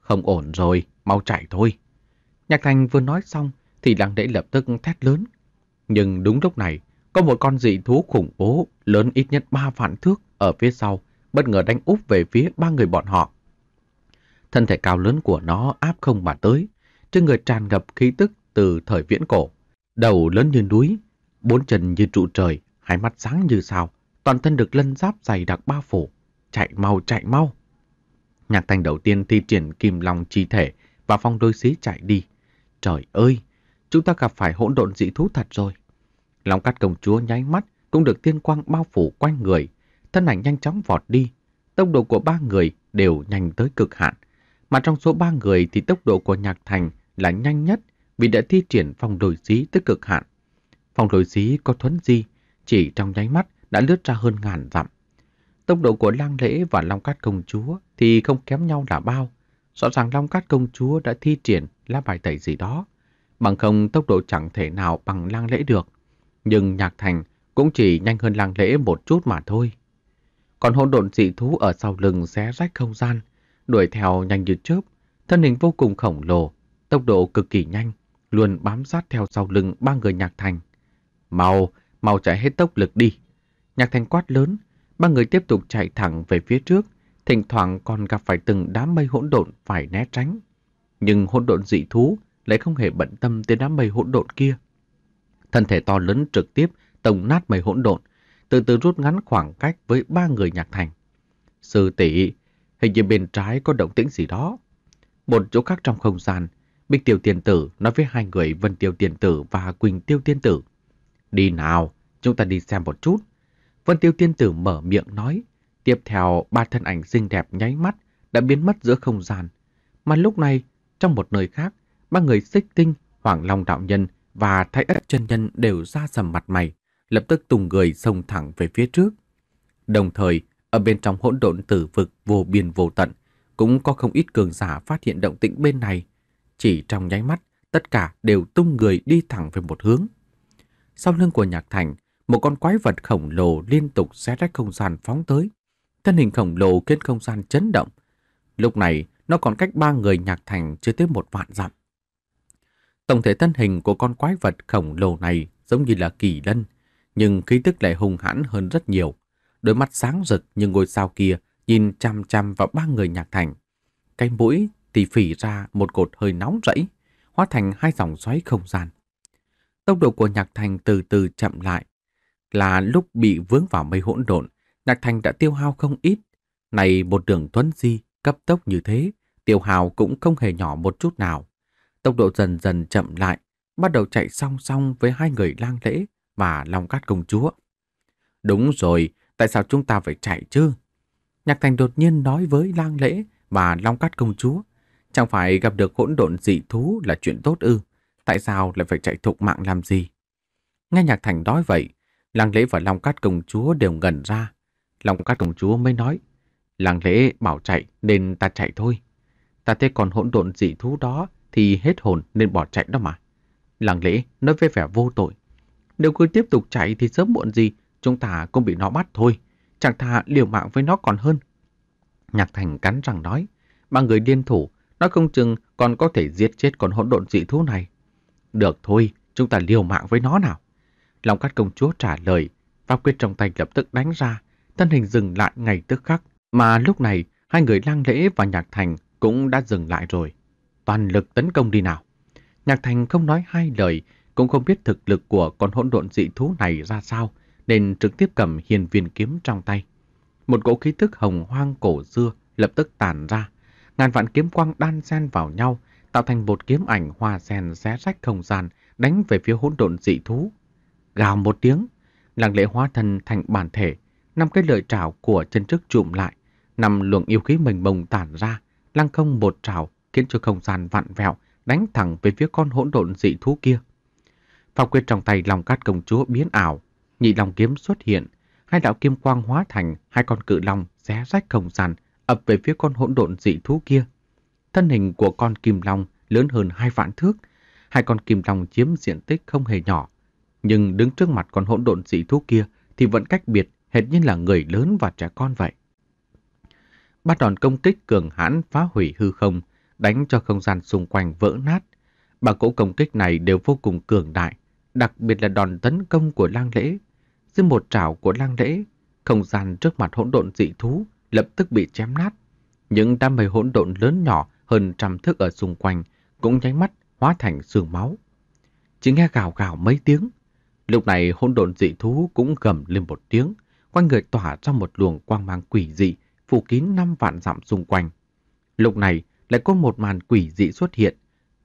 Không ổn rồi, mau chạy thôi. Nhạc Thành vừa nói xong thì đang để lập tức thét lớn. Nhưng đúng lúc này, có một con dị thú khủng bố lớn ít nhất ba vạn thước ở phía sau bất ngờ đánh úp về phía ba người bọn họ. Thân thể cao lớn của nó áp không mà tới, trên người tràn ngập khí tức từ thời viễn cổ. Đầu lớn như núi, bốn chân như trụ trời, hai mắt sáng như sao, toàn thân được lân giáp dày đặc bao phủ. Chạy mau, chạy mau. Nhạc thành đầu tiên thi triển kìm lòng chi thể và phong đôi xí chạy đi. Trời ơi, chúng ta gặp phải hỗn độn dị thú thật rồi. long cát công chúa nháy mắt cũng được tiên quang bao phủ quanh người. Thân ảnh nhanh chóng vọt đi. Tốc độ của ba người đều nhanh tới cực hạn. Mà trong số ba người thì tốc độ của nhạc thành là nhanh nhất vì đã thi triển phong đồi xí tới cực hạn. phong đồi xí có thuấn di, chỉ trong nháy mắt đã lướt ra hơn ngàn dặm. Tốc độ của lang lễ và long cát công chúa thì không kém nhau là bao. Rõ ràng long cát công chúa đã thi triển lá bài tẩy gì đó. Bằng không tốc độ chẳng thể nào bằng lang lễ được. Nhưng nhạc thành cũng chỉ nhanh hơn lang lễ một chút mà thôi. Còn hỗn độn dị thú ở sau lưng xé rách không gian, đuổi theo nhanh như chớp, thân hình vô cùng khổng lồ, tốc độ cực kỳ nhanh, luôn bám sát theo sau lưng ba người nhạc thành. Màu, màu chạy hết tốc lực đi, Nhạc thanh quát lớn, ba người tiếp tục chạy thẳng về phía trước, thỉnh thoảng còn gặp phải từng đám mây hỗn độn phải né tránh. Nhưng hỗn độn dị thú lại không hề bận tâm tới đám mây hỗn độn kia. Thân thể to lớn trực tiếp tổng nát mây hỗn độn, từ từ rút ngắn khoảng cách với ba người nhạc thành. Sư tỷ, hình như bên trái có động tĩnh gì đó. Một chỗ khác trong không gian, Bích Tiêu Tiên Tử nói với hai người Vân Tiêu Tiên Tử và Quỳnh Tiêu Tiên Tử. Đi nào, chúng ta đi xem một chút. Vân Tiêu Tiên Tử mở miệng nói. Tiếp theo, ba thân ảnh xinh đẹp nháy mắt đã biến mất giữa không gian. Mà lúc này, trong một nơi khác, ba người xích tinh, Hoàng Long Đạo Nhân và Thái Ất Chân Nhân đều ra sầm mặt mày, lập tức tùng người xông thẳng về phía trước. Đồng thời, ở bên trong hỗn độn tử vực vô biên vô tận, cũng có không ít cường giả phát hiện động tĩnh bên này. Chỉ trong nháy mắt, tất cả đều tung người đi thẳng về một hướng. Sau lưng của Nhạc Thành một con quái vật khổng lồ liên tục xé rách không gian phóng tới. Thân hình khổng lồ khiến không gian chấn động. Lúc này, nó còn cách ba người nhạc thành chưa tới một vạn dặm. Tổng thể thân hình của con quái vật khổng lồ này giống như là kỳ lân, nhưng khí tức lại hùng hãn hơn rất nhiều. Đôi mắt sáng rực như ngôi sao kia nhìn chăm chăm vào ba người nhạc thành. Cái mũi thì phỉ ra một cột hơi nóng rẫy, hóa thành hai dòng xoáy không gian. Tốc độ của nhạc thành từ từ chậm lại, là lúc bị vướng vào mây hỗn độn, Nhạc Thành đã tiêu hao không ít. Này một đường tuấn di, cấp tốc như thế, tiêu hào cũng không hề nhỏ một chút nào. Tốc độ dần dần chậm lại, bắt đầu chạy song song với hai người lang lễ và Long Cát Công Chúa. Đúng rồi, tại sao chúng ta phải chạy chứ? Nhạc Thành đột nhiên nói với lang lễ và Long Cát Công Chúa. Chẳng phải gặp được hỗn độn dị thú là chuyện tốt ư? Tại sao lại phải chạy thục mạng làm gì? Nghe Nhạc Thành nói vậy, Làng lễ và Long Cát Công Chúa đều ngẩn ra. Long Cát Công Chúa mới nói, làng lễ bảo chạy nên ta chạy thôi. Ta thấy còn hỗn độn dị thú đó thì hết hồn nên bỏ chạy đó mà. Làng lễ nói với vẻ vô tội. Nếu cứ tiếp tục chạy thì sớm muộn gì chúng ta cũng bị nó bắt thôi. Chẳng thà liều mạng với nó còn hơn. Nhạc Thành cắn răng nói, ba người điên thủ, nó không chừng còn có thể giết chết con hỗn độn dị thú này. Được thôi, chúng ta liều mạng với nó nào. Long cát công chúa trả lời, pháp quyết trong tay lập tức đánh ra, thân hình dừng lại ngay tức khắc. Mà lúc này, hai người lang lễ và nhạc thành cũng đã dừng lại rồi. Toàn lực tấn công đi nào. Nhạc thành không nói hai lời, cũng không biết thực lực của con hỗn độn dị thú này ra sao, nên trực tiếp cầm hiền viên kiếm trong tay. Một cỗ khí tức hồng hoang cổ xưa lập tức tàn ra, ngàn vạn kiếm quang đan xen vào nhau, tạo thành một kiếm ảnh hoa sen xé rách không gian, đánh về phía hỗn độn dị thú gào một tiếng, lăng lễ hóa thân thành bản thể, năm cái lợi trảo của chân trước trụm lại, năm luồng yêu khí mình bồng tản ra, lăng không một trảo khiến cho không gian vặn vẹo, đánh thẳng về phía con hỗn độn dị thú kia. Pháp quyết trong tay lòng cát công chúa biến ảo, nhị lòng kiếm xuất hiện, hai đạo kim quang hóa thành hai con cự long xé rách không gian, ập về phía con hỗn độn dị thú kia. Thân hình của con kim long lớn hơn hai vạn thước, hai con kim long chiếm diện tích không hề nhỏ, nhưng đứng trước mặt con hỗn độn dị thú kia thì vẫn cách biệt hệt như là người lớn và trẻ con vậy. Ba đòn công kích cường hãn phá hủy hư không, đánh cho không gian xung quanh vỡ nát. Ba cỗ công kích này đều vô cùng cường đại, đặc biệt là đòn tấn công của lang lễ. Dưới một trảo của lang lễ, không gian trước mặt hỗn độn dị thú lập tức bị chém nát. Những đám mây hỗn độn lớn nhỏ hơn trăm thước ở xung quanh cũng nháy mắt hóa thành sương máu. Chỉ nghe gào gào mấy tiếng, Lúc này hỗn độn dị thú cũng gầm lên một tiếng, quanh người tỏa ra một luồng quang mang quỷ dị, phủ kín năm vạn dặm xung quanh. Lúc này lại có một màn quỷ dị xuất hiện,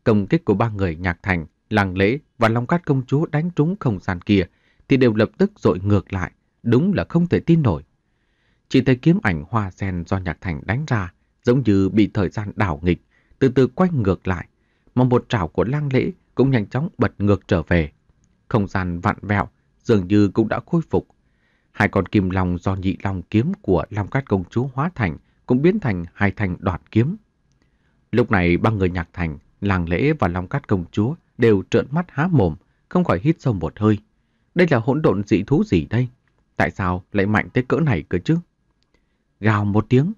công kích của ba người Nhạc Thành, Làng Lễ và Long Cát công chúa đánh trúng không gian kia thì đều lập tức dội ngược lại, đúng là không thể tin nổi. Chỉ thấy kiếm ảnh hoa sen do Nhạc Thành đánh ra, giống như bị thời gian đảo nghịch, từ từ quay ngược lại, mà một trảo của Lang Lễ cũng nhanh chóng bật ngược trở về không gian vặn vẹo dường như cũng đã khôi phục. Hai con kim long do nhị long kiếm của Long Cát Công Chúa hóa thành cũng biến thành hai thành đoạt kiếm. Lúc này ba người nhạc thành, làng lễ và Long Cát Công Chúa đều trợn mắt há mồm, không khỏi hít sâu một hơi. Đây là hỗn độn dị thú gì đây? Tại sao lại mạnh tới cỡ này cơ chứ? Gào một tiếng,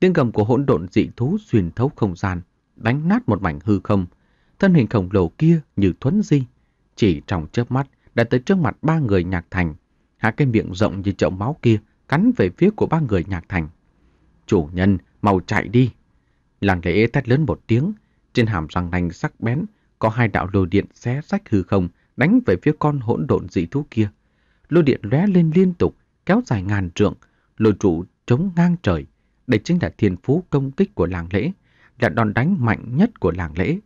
tiếng gầm của hỗn độn dị thú xuyên thấu không gian, đánh nát một mảnh hư không. Thân hình khổng lồ kia như thuấn di, chỉ trong chớp mắt đã tới trước mặt ba người nhạc thành. Hạ cái miệng rộng như chậu máu kia cắn về phía của ba người nhạc thành. Chủ nhân, mau chạy đi. Làng lễ thét lớn một tiếng. Trên hàm răng nành sắc bén có hai đạo lôi điện xé rách hư không đánh về phía con hỗn độn dị thú kia. Lôi điện lóe lên liên tục kéo dài ngàn trượng. Lôi trụ chống ngang trời. Đây chính là thiên phú công kích của làng lễ, là đòn đánh mạnh nhất của làng lễ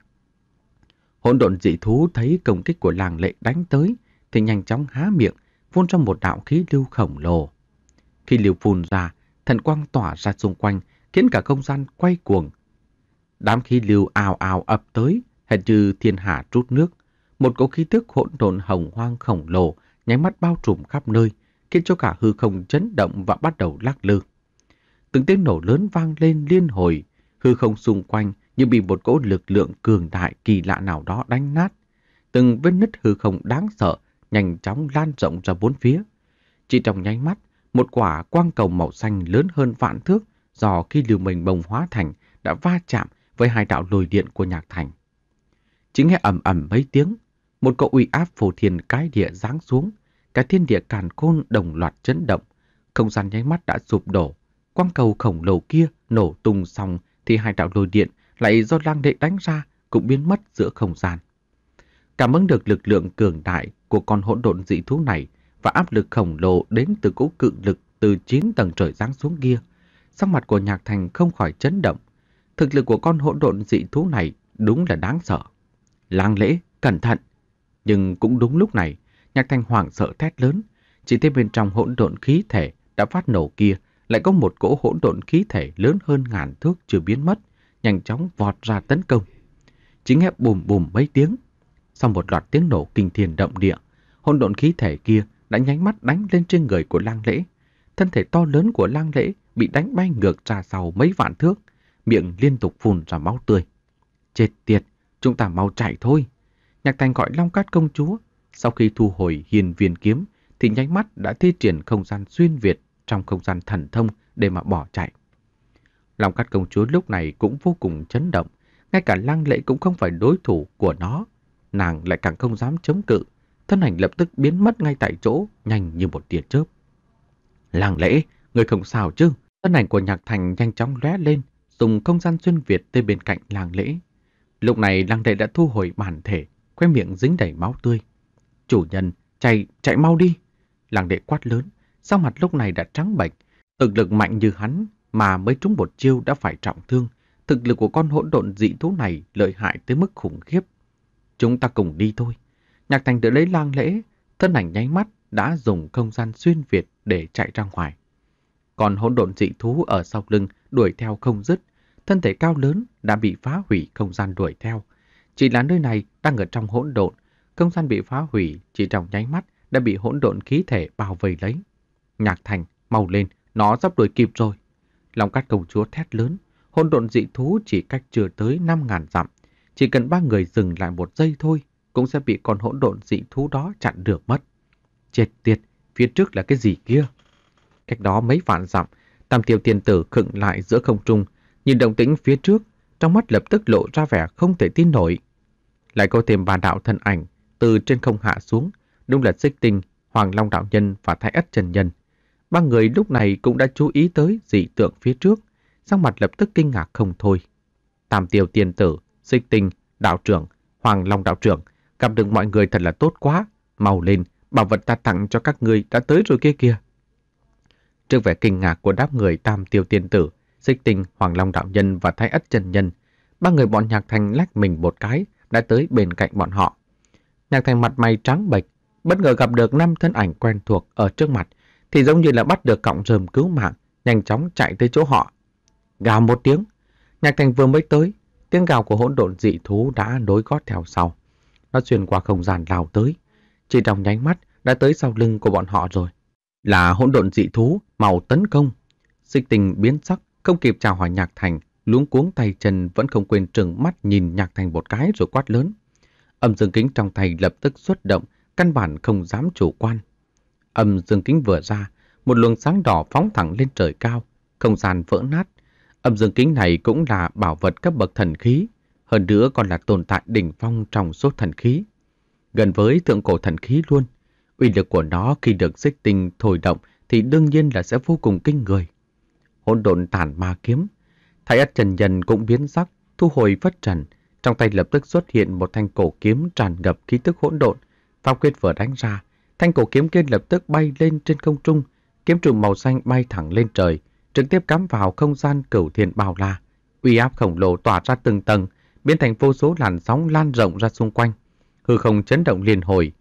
Hỗn độn dị thú thấy công kích của làng lệ đánh tới thì nhanh chóng há miệng, phun ra một đạo khí lưu khổng lồ. Khi lưu phun ra, thần quang tỏa ra xung quanh, khiến cả không gian quay cuồng. Đám khí lưu ào ào ập tới, hệt như thiên hạ trút nước. Một cỗ khí tức hỗn độn hồng hoang khổng lồ nháy mắt bao trùm khắp nơi, khiến cho cả hư không chấn động và bắt đầu lắc lư. Từng tiếng nổ lớn vang lên liên hồi, hư không xung quanh như bị một cỗ lực lượng cường đại kỳ lạ nào đó đánh nát. Từng vết nứt hư không đáng sợ, nhanh chóng lan rộng ra bốn phía. Chỉ trong nháy mắt, một quả quang cầu màu xanh lớn hơn vạn thước do khi lưu mình bồng hóa thành đã va chạm với hai đạo lồi điện của nhạc thành. Chính nghe ầm ầm mấy tiếng, một cỗ uy áp phổ thiền cái địa giáng xuống, cả thiên địa càn khôn đồng loạt chấn động, không gian nháy mắt đã sụp đổ, quang cầu khổng lồ kia nổ tung xong thì hai đạo lôi điện lại do lang đệ đánh ra cũng biến mất giữa không gian. Cảm ứng được lực lượng cường đại của con hỗn độn dị thú này và áp lực khổng lồ đến từ cỗ cự lực từ 9 tầng trời giáng xuống kia, sắc mặt của Nhạc Thành không khỏi chấn động. Thực lực của con hỗn độn dị thú này đúng là đáng sợ. Lang lễ, cẩn thận. Nhưng cũng đúng lúc này, Nhạc Thành hoảng sợ thét lớn, chỉ thấy bên trong hỗn độn khí thể đã phát nổ kia lại có một cỗ hỗn độn khí thể lớn hơn ngàn thước chưa biến mất, nhanh chóng vọt ra tấn công. Chỉ nghe bùm bùm mấy tiếng, sau một loạt tiếng nổ kinh thiên động địa, hỗn độn khí thể kia đã nháy mắt đánh lên trên người của Lang Lễ. Thân thể to lớn của Lang Lễ bị đánh bay ngược ra sau mấy vạn thước, miệng liên tục phun ra máu tươi. Chết tiệt, chúng ta mau chạy thôi. Nhạc Thành gọi Long Cát công chúa, sau khi thu hồi hiền viên kiếm thì nháy mắt đã thi triển không gian xuyên việt trong không gian thần thông để mà bỏ chạy. Lòng cắt công chúa lúc này cũng vô cùng chấn động. Ngay cả lăng lệ cũng không phải đối thủ của nó. Nàng lại càng không dám chống cự. Thân hành lập tức biến mất ngay tại chỗ, nhanh như một tia chớp. Lăng lệ, người không sao chứ? Thân ảnh của nhạc thành nhanh chóng lóe lên, dùng không gian xuyên Việt tới bên cạnh làng lễ. Lúc này làng lễ đã thu hồi bản thể, khoe miệng dính đầy máu tươi. Chủ nhân, chạy, chạy mau đi. Làng lễ quát lớn, sau mặt lúc này đã trắng bệch, thực lực mạnh như hắn, mà mới trúng một chiêu đã phải trọng thương, thực lực của con hỗn độn dị thú này lợi hại tới mức khủng khiếp. Chúng ta cùng đi thôi. Nhạc thành đỡ lấy lang lễ, thân ảnh nháy mắt đã dùng không gian xuyên Việt để chạy ra ngoài. Còn hỗn độn dị thú ở sau lưng đuổi theo không dứt, thân thể cao lớn đã bị phá hủy không gian đuổi theo. Chỉ là nơi này đang ở trong hỗn độn, không gian bị phá hủy chỉ trong nháy mắt đã bị hỗn độn khí thể bao vây lấy. Nhạc Thành, mau lên, nó sắp đuổi kịp rồi. Long cát công chúa thét lớn, hôn độn dị thú chỉ cách chưa tới 5.000 dặm. Chỉ cần ba người dừng lại một giây thôi, cũng sẽ bị con hỗn độn dị thú đó chặn được mất. Chết tiệt, phía trước là cái gì kia? Cách đó mấy vạn dặm, tam tiêu tiền tử khựng lại giữa không trung, nhìn động tĩnh phía trước, trong mắt lập tức lộ ra vẻ không thể tin nổi. Lại có thêm bà đạo thân ảnh, từ trên không hạ xuống, đúng là xích tinh, hoàng long đạo nhân và thái ất trần nhân. Ba người lúc này cũng đã chú ý tới dị tượng phía trước, sắc mặt lập tức kinh ngạc không thôi. Tam tiêu tiên tử, xích tinh, đạo trưởng, hoàng long đạo trưởng, gặp được mọi người thật là tốt quá, mau lên, bảo vật ta tặng cho các ngươi đã tới rồi kia kia. Trước vẻ kinh ngạc của đám người tam tiêu tiên tử, xích tinh, hoàng long đạo nhân và thái ất chân nhân, ba người bọn nhạc thành lách mình một cái, đã tới bên cạnh bọn họ. Nhạc thành mặt mày trắng bệch, bất ngờ gặp được năm thân ảnh quen thuộc ở trước mặt, thì giống như là bắt được cọng rơm cứu mạng, nhanh chóng chạy tới chỗ họ. Gào một tiếng, nhạc thành vừa mới tới, tiếng gào của hỗn độn dị thú đã nối gót theo sau. Nó xuyên qua không gian lao tới, chỉ trong nháy mắt đã tới sau lưng của bọn họ rồi. Là hỗn độn dị thú màu tấn công. Xích tình biến sắc, không kịp chào hỏi nhạc thành, luống cuống tay chân vẫn không quên trừng mắt nhìn nhạc thành một cái rồi quát lớn. Âm dương kính trong tay lập tức xuất động, căn bản không dám chủ quan. Âm dương kính vừa ra, một luồng sáng đỏ phóng thẳng lên trời cao, không gian vỡ nát. Âm dương kính này cũng là bảo vật cấp bậc thần khí, hơn nữa còn là tồn tại đỉnh phong trong số thần khí. Gần với thượng cổ thần khí luôn, uy lực của nó khi được xích tinh thổi động thì đương nhiên là sẽ vô cùng kinh người. Hỗn độn tàn ma kiếm, thái ất trần nhân cũng biến sắc, thu hồi phất trần, trong tay lập tức xuất hiện một thanh cổ kiếm tràn ngập khí tức hỗn độn, pháp quyết vừa đánh ra, Thanh cổ kiếm kia lập tức bay lên trên không trung, kiếm trùng màu xanh bay thẳng lên trời, trực tiếp cắm vào không gian cửu thiên bào la. Uy áp khổng lồ tỏa ra từng tầng, biến thành vô số làn sóng lan rộng ra xung quanh. Hư không chấn động liền hồi,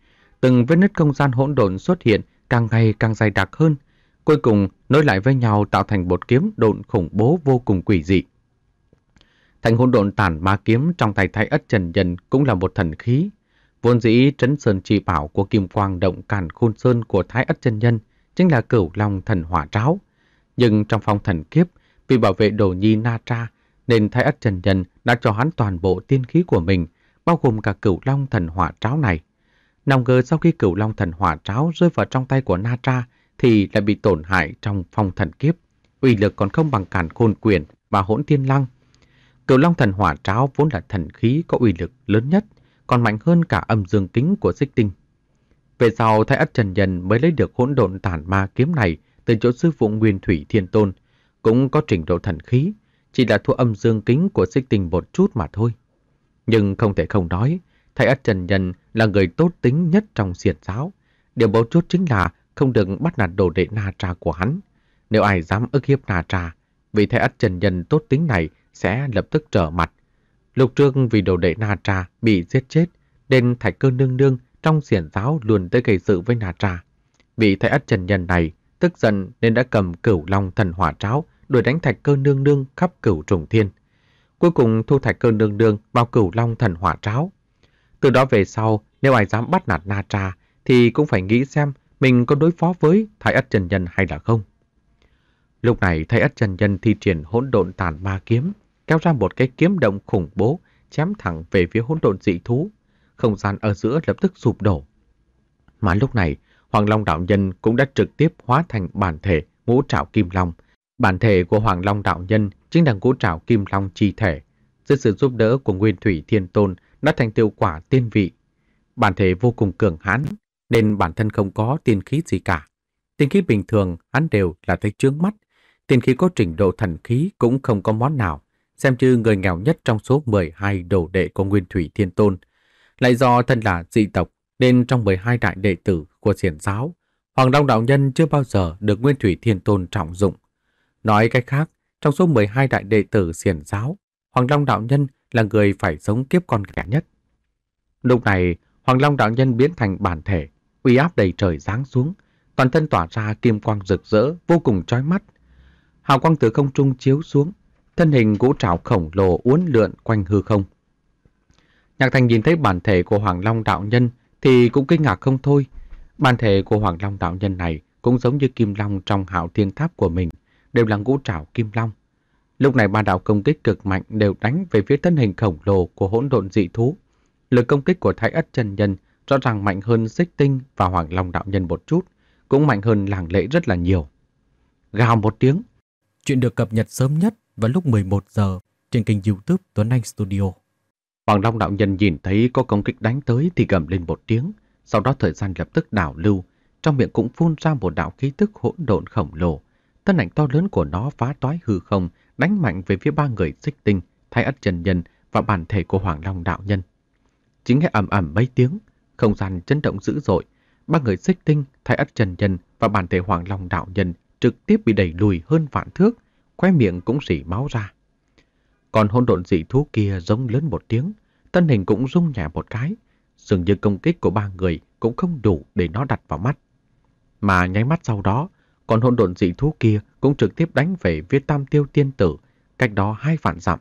từng vết nứt không gian hỗn độn xuất hiện càng ngày càng dày đặc hơn, cuối cùng nối lại với nhau tạo thành một kiếm độn khủng bố vô cùng quỷ dị. Thành hỗn độn tản ma kiếm trong tay Thái Ất Trần Nhân cũng là một thần khí, Vốn dĩ trấn sơn chi bảo của Kim Quang động càn khôn sơn của Thái Ất chân nhân chính là cửu long thần hỏa tráo. Nhưng trong phong thần kiếp, vì bảo vệ đồ nhi Na Tra, nên Thái Ất chân nhân đã cho hắn toàn bộ tiên khí của mình, bao gồm cả cửu long thần hỏa tráo này. Nào ngờ sau khi cửu long thần hỏa tráo rơi vào trong tay của Na Tra thì lại bị tổn hại trong phong thần kiếp. uy lực còn không bằng càn khôn quyền và hỗn thiên lăng. Cửu long thần hỏa tráo vốn là thần khí có uy lực lớn nhất – còn mạnh hơn cả âm dương kính của xích tinh. Về sau Thái Ất Trần Nhân mới lấy được hỗn độn tản ma kiếm này từ chỗ sư phụ Nguyên Thủy Thiên Tôn, cũng có trình độ thần khí, chỉ là thua âm dương kính của xích tinh một chút mà thôi. Nhưng không thể không nói, Thái Ất Trần Nhân là người tốt tính nhất trong xiển giáo. Điều bấu chốt chính là không được bắt nạt đồ đệ Na trà của hắn. Nếu ai dám ức hiếp Na trà vị Thái Ất Trần Nhân tốt tính này sẽ lập tức trở mặt, Lục Trương vì đồ đệ Na Tra bị giết chết, nên thạch cơ nương nương trong xiển giáo luôn tới gây sự với Na Tra. Vị thái ất trần nhân này tức giận nên đã cầm cửu long thần hỏa tráo đuổi đánh thạch cơ nương nương khắp cửu trùng thiên. Cuối cùng thu thạch cơ nương nương bao cửu long thần hỏa tráo. Từ đó về sau, nếu ai dám bắt nạt Na Tra thì cũng phải nghĩ xem mình có đối phó với thái ất trần nhân hay là không. Lúc này thái ất trần nhân thi triển hỗn độn tàn ma kiếm, kéo ra một cái kiếm động khủng bố, chém thẳng về phía hỗn độn dị thú. Không gian ở giữa lập tức sụp đổ. Mà lúc này, Hoàng Long Đạo Nhân cũng đã trực tiếp hóa thành bản thể ngũ trảo kim long. Bản thể của Hoàng Long Đạo Nhân chính là ngũ trảo kim long chi thể. Dưới sự giúp đỡ của Nguyên Thủy Thiên Tôn đã thành tiêu quả tiên vị. Bản thể vô cùng cường hãn, nên bản thân không có tiên khí gì cả. Tiên khí bình thường hắn đều là thấy trướng mắt, tiên khí có trình độ thần khí cũng không có món nào xem như người nghèo nhất trong số 12 đồ đệ của Nguyên Thủy Thiên Tôn. Lại do thân là dị tộc nên trong 12 đại đệ tử của thiền giáo, Hoàng Long Đạo Nhân chưa bao giờ được Nguyên Thủy Thiên Tôn trọng dụng. Nói cách khác, trong số 12 đại đệ tử thiền giáo, Hoàng Long Đạo Nhân là người phải sống kiếp con kẻ nhất. Lúc này, Hoàng Long Đạo Nhân biến thành bản thể, uy áp đầy trời giáng xuống, toàn thân tỏa ra kim quang rực rỡ, vô cùng chói mắt. Hào quang từ không trung chiếu xuống, thân hình cũ trảo khổng lồ uốn lượn quanh hư không. Nhạc Thành nhìn thấy bản thể của Hoàng Long Đạo Nhân thì cũng kinh ngạc không thôi. Bản thể của Hoàng Long Đạo Nhân này cũng giống như Kim Long trong hạo thiên tháp của mình, đều là ngũ trảo Kim Long. Lúc này ba đạo công kích cực mạnh đều đánh về phía thân hình khổng lồ của hỗn độn dị thú. Lực công kích của Thái Ất chân Nhân rõ ràng mạnh hơn Xích Tinh và Hoàng Long Đạo Nhân một chút, cũng mạnh hơn làng lễ rất là nhiều. Gào một tiếng. Chuyện được cập nhật sớm nhất vào lúc 11 giờ trên kênh youtube Tuấn Anh Studio. Hoàng Long đạo nhân nhìn thấy có công kích đánh tới thì gầm lên một tiếng, sau đó thời gian lập tức đảo lưu, trong miệng cũng phun ra một đạo khí tức hỗn độn khổng lồ. Thân ảnh to lớn của nó phá toái hư không, đánh mạnh về phía ba người xích tinh, thay ất trần nhân và bản thể của Hoàng Long đạo nhân. Chính cái ầm ầm mấy tiếng, không gian chấn động dữ dội, ba người xích tinh, thay ất trần nhân và bản thể Hoàng Long đạo nhân trực tiếp bị đẩy lùi hơn vạn thước, khóe miệng cũng rỉ máu ra. Còn hôn độn dị thú kia giống lớn một tiếng, thân hình cũng rung nhẹ một cái, dường như công kích của ba người cũng không đủ để nó đặt vào mắt. Mà nháy mắt sau đó, còn hôn độn dị thú kia cũng trực tiếp đánh về phía tam tiêu tiên tử, cách đó hai phản dặm.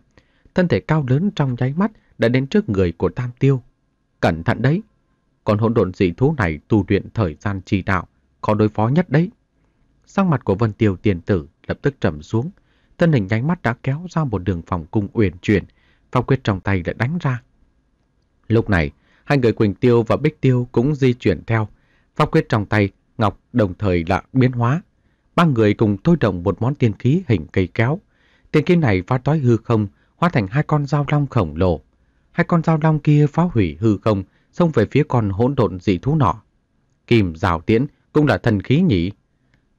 Thân thể cao lớn trong nháy mắt đã đến trước người của tam tiêu. Cẩn thận đấy! Còn hỗn độn dị thú này tu luyện thời gian trì đạo, khó đối phó nhất đấy. Sang mặt của Vân Tiêu tiền tử lập tức trầm xuống, thân hình nháy mắt đã kéo ra một đường phòng cung uyển chuyển, pháp quyết trong tay đã đánh ra. Lúc này, hai người Quỳnh Tiêu và Bích Tiêu cũng di chuyển theo, pháp quyết trong tay Ngọc đồng thời là biến hóa. Ba người cùng thôi động một món tiên khí hình cây kéo. Tiên khí này phá tói hư không, hóa thành hai con dao long khổng lồ. Hai con dao long kia phá hủy hư không, xông về phía con hỗn độn dị thú nọ. Kim rào tiễn cũng là thần khí nhỉ.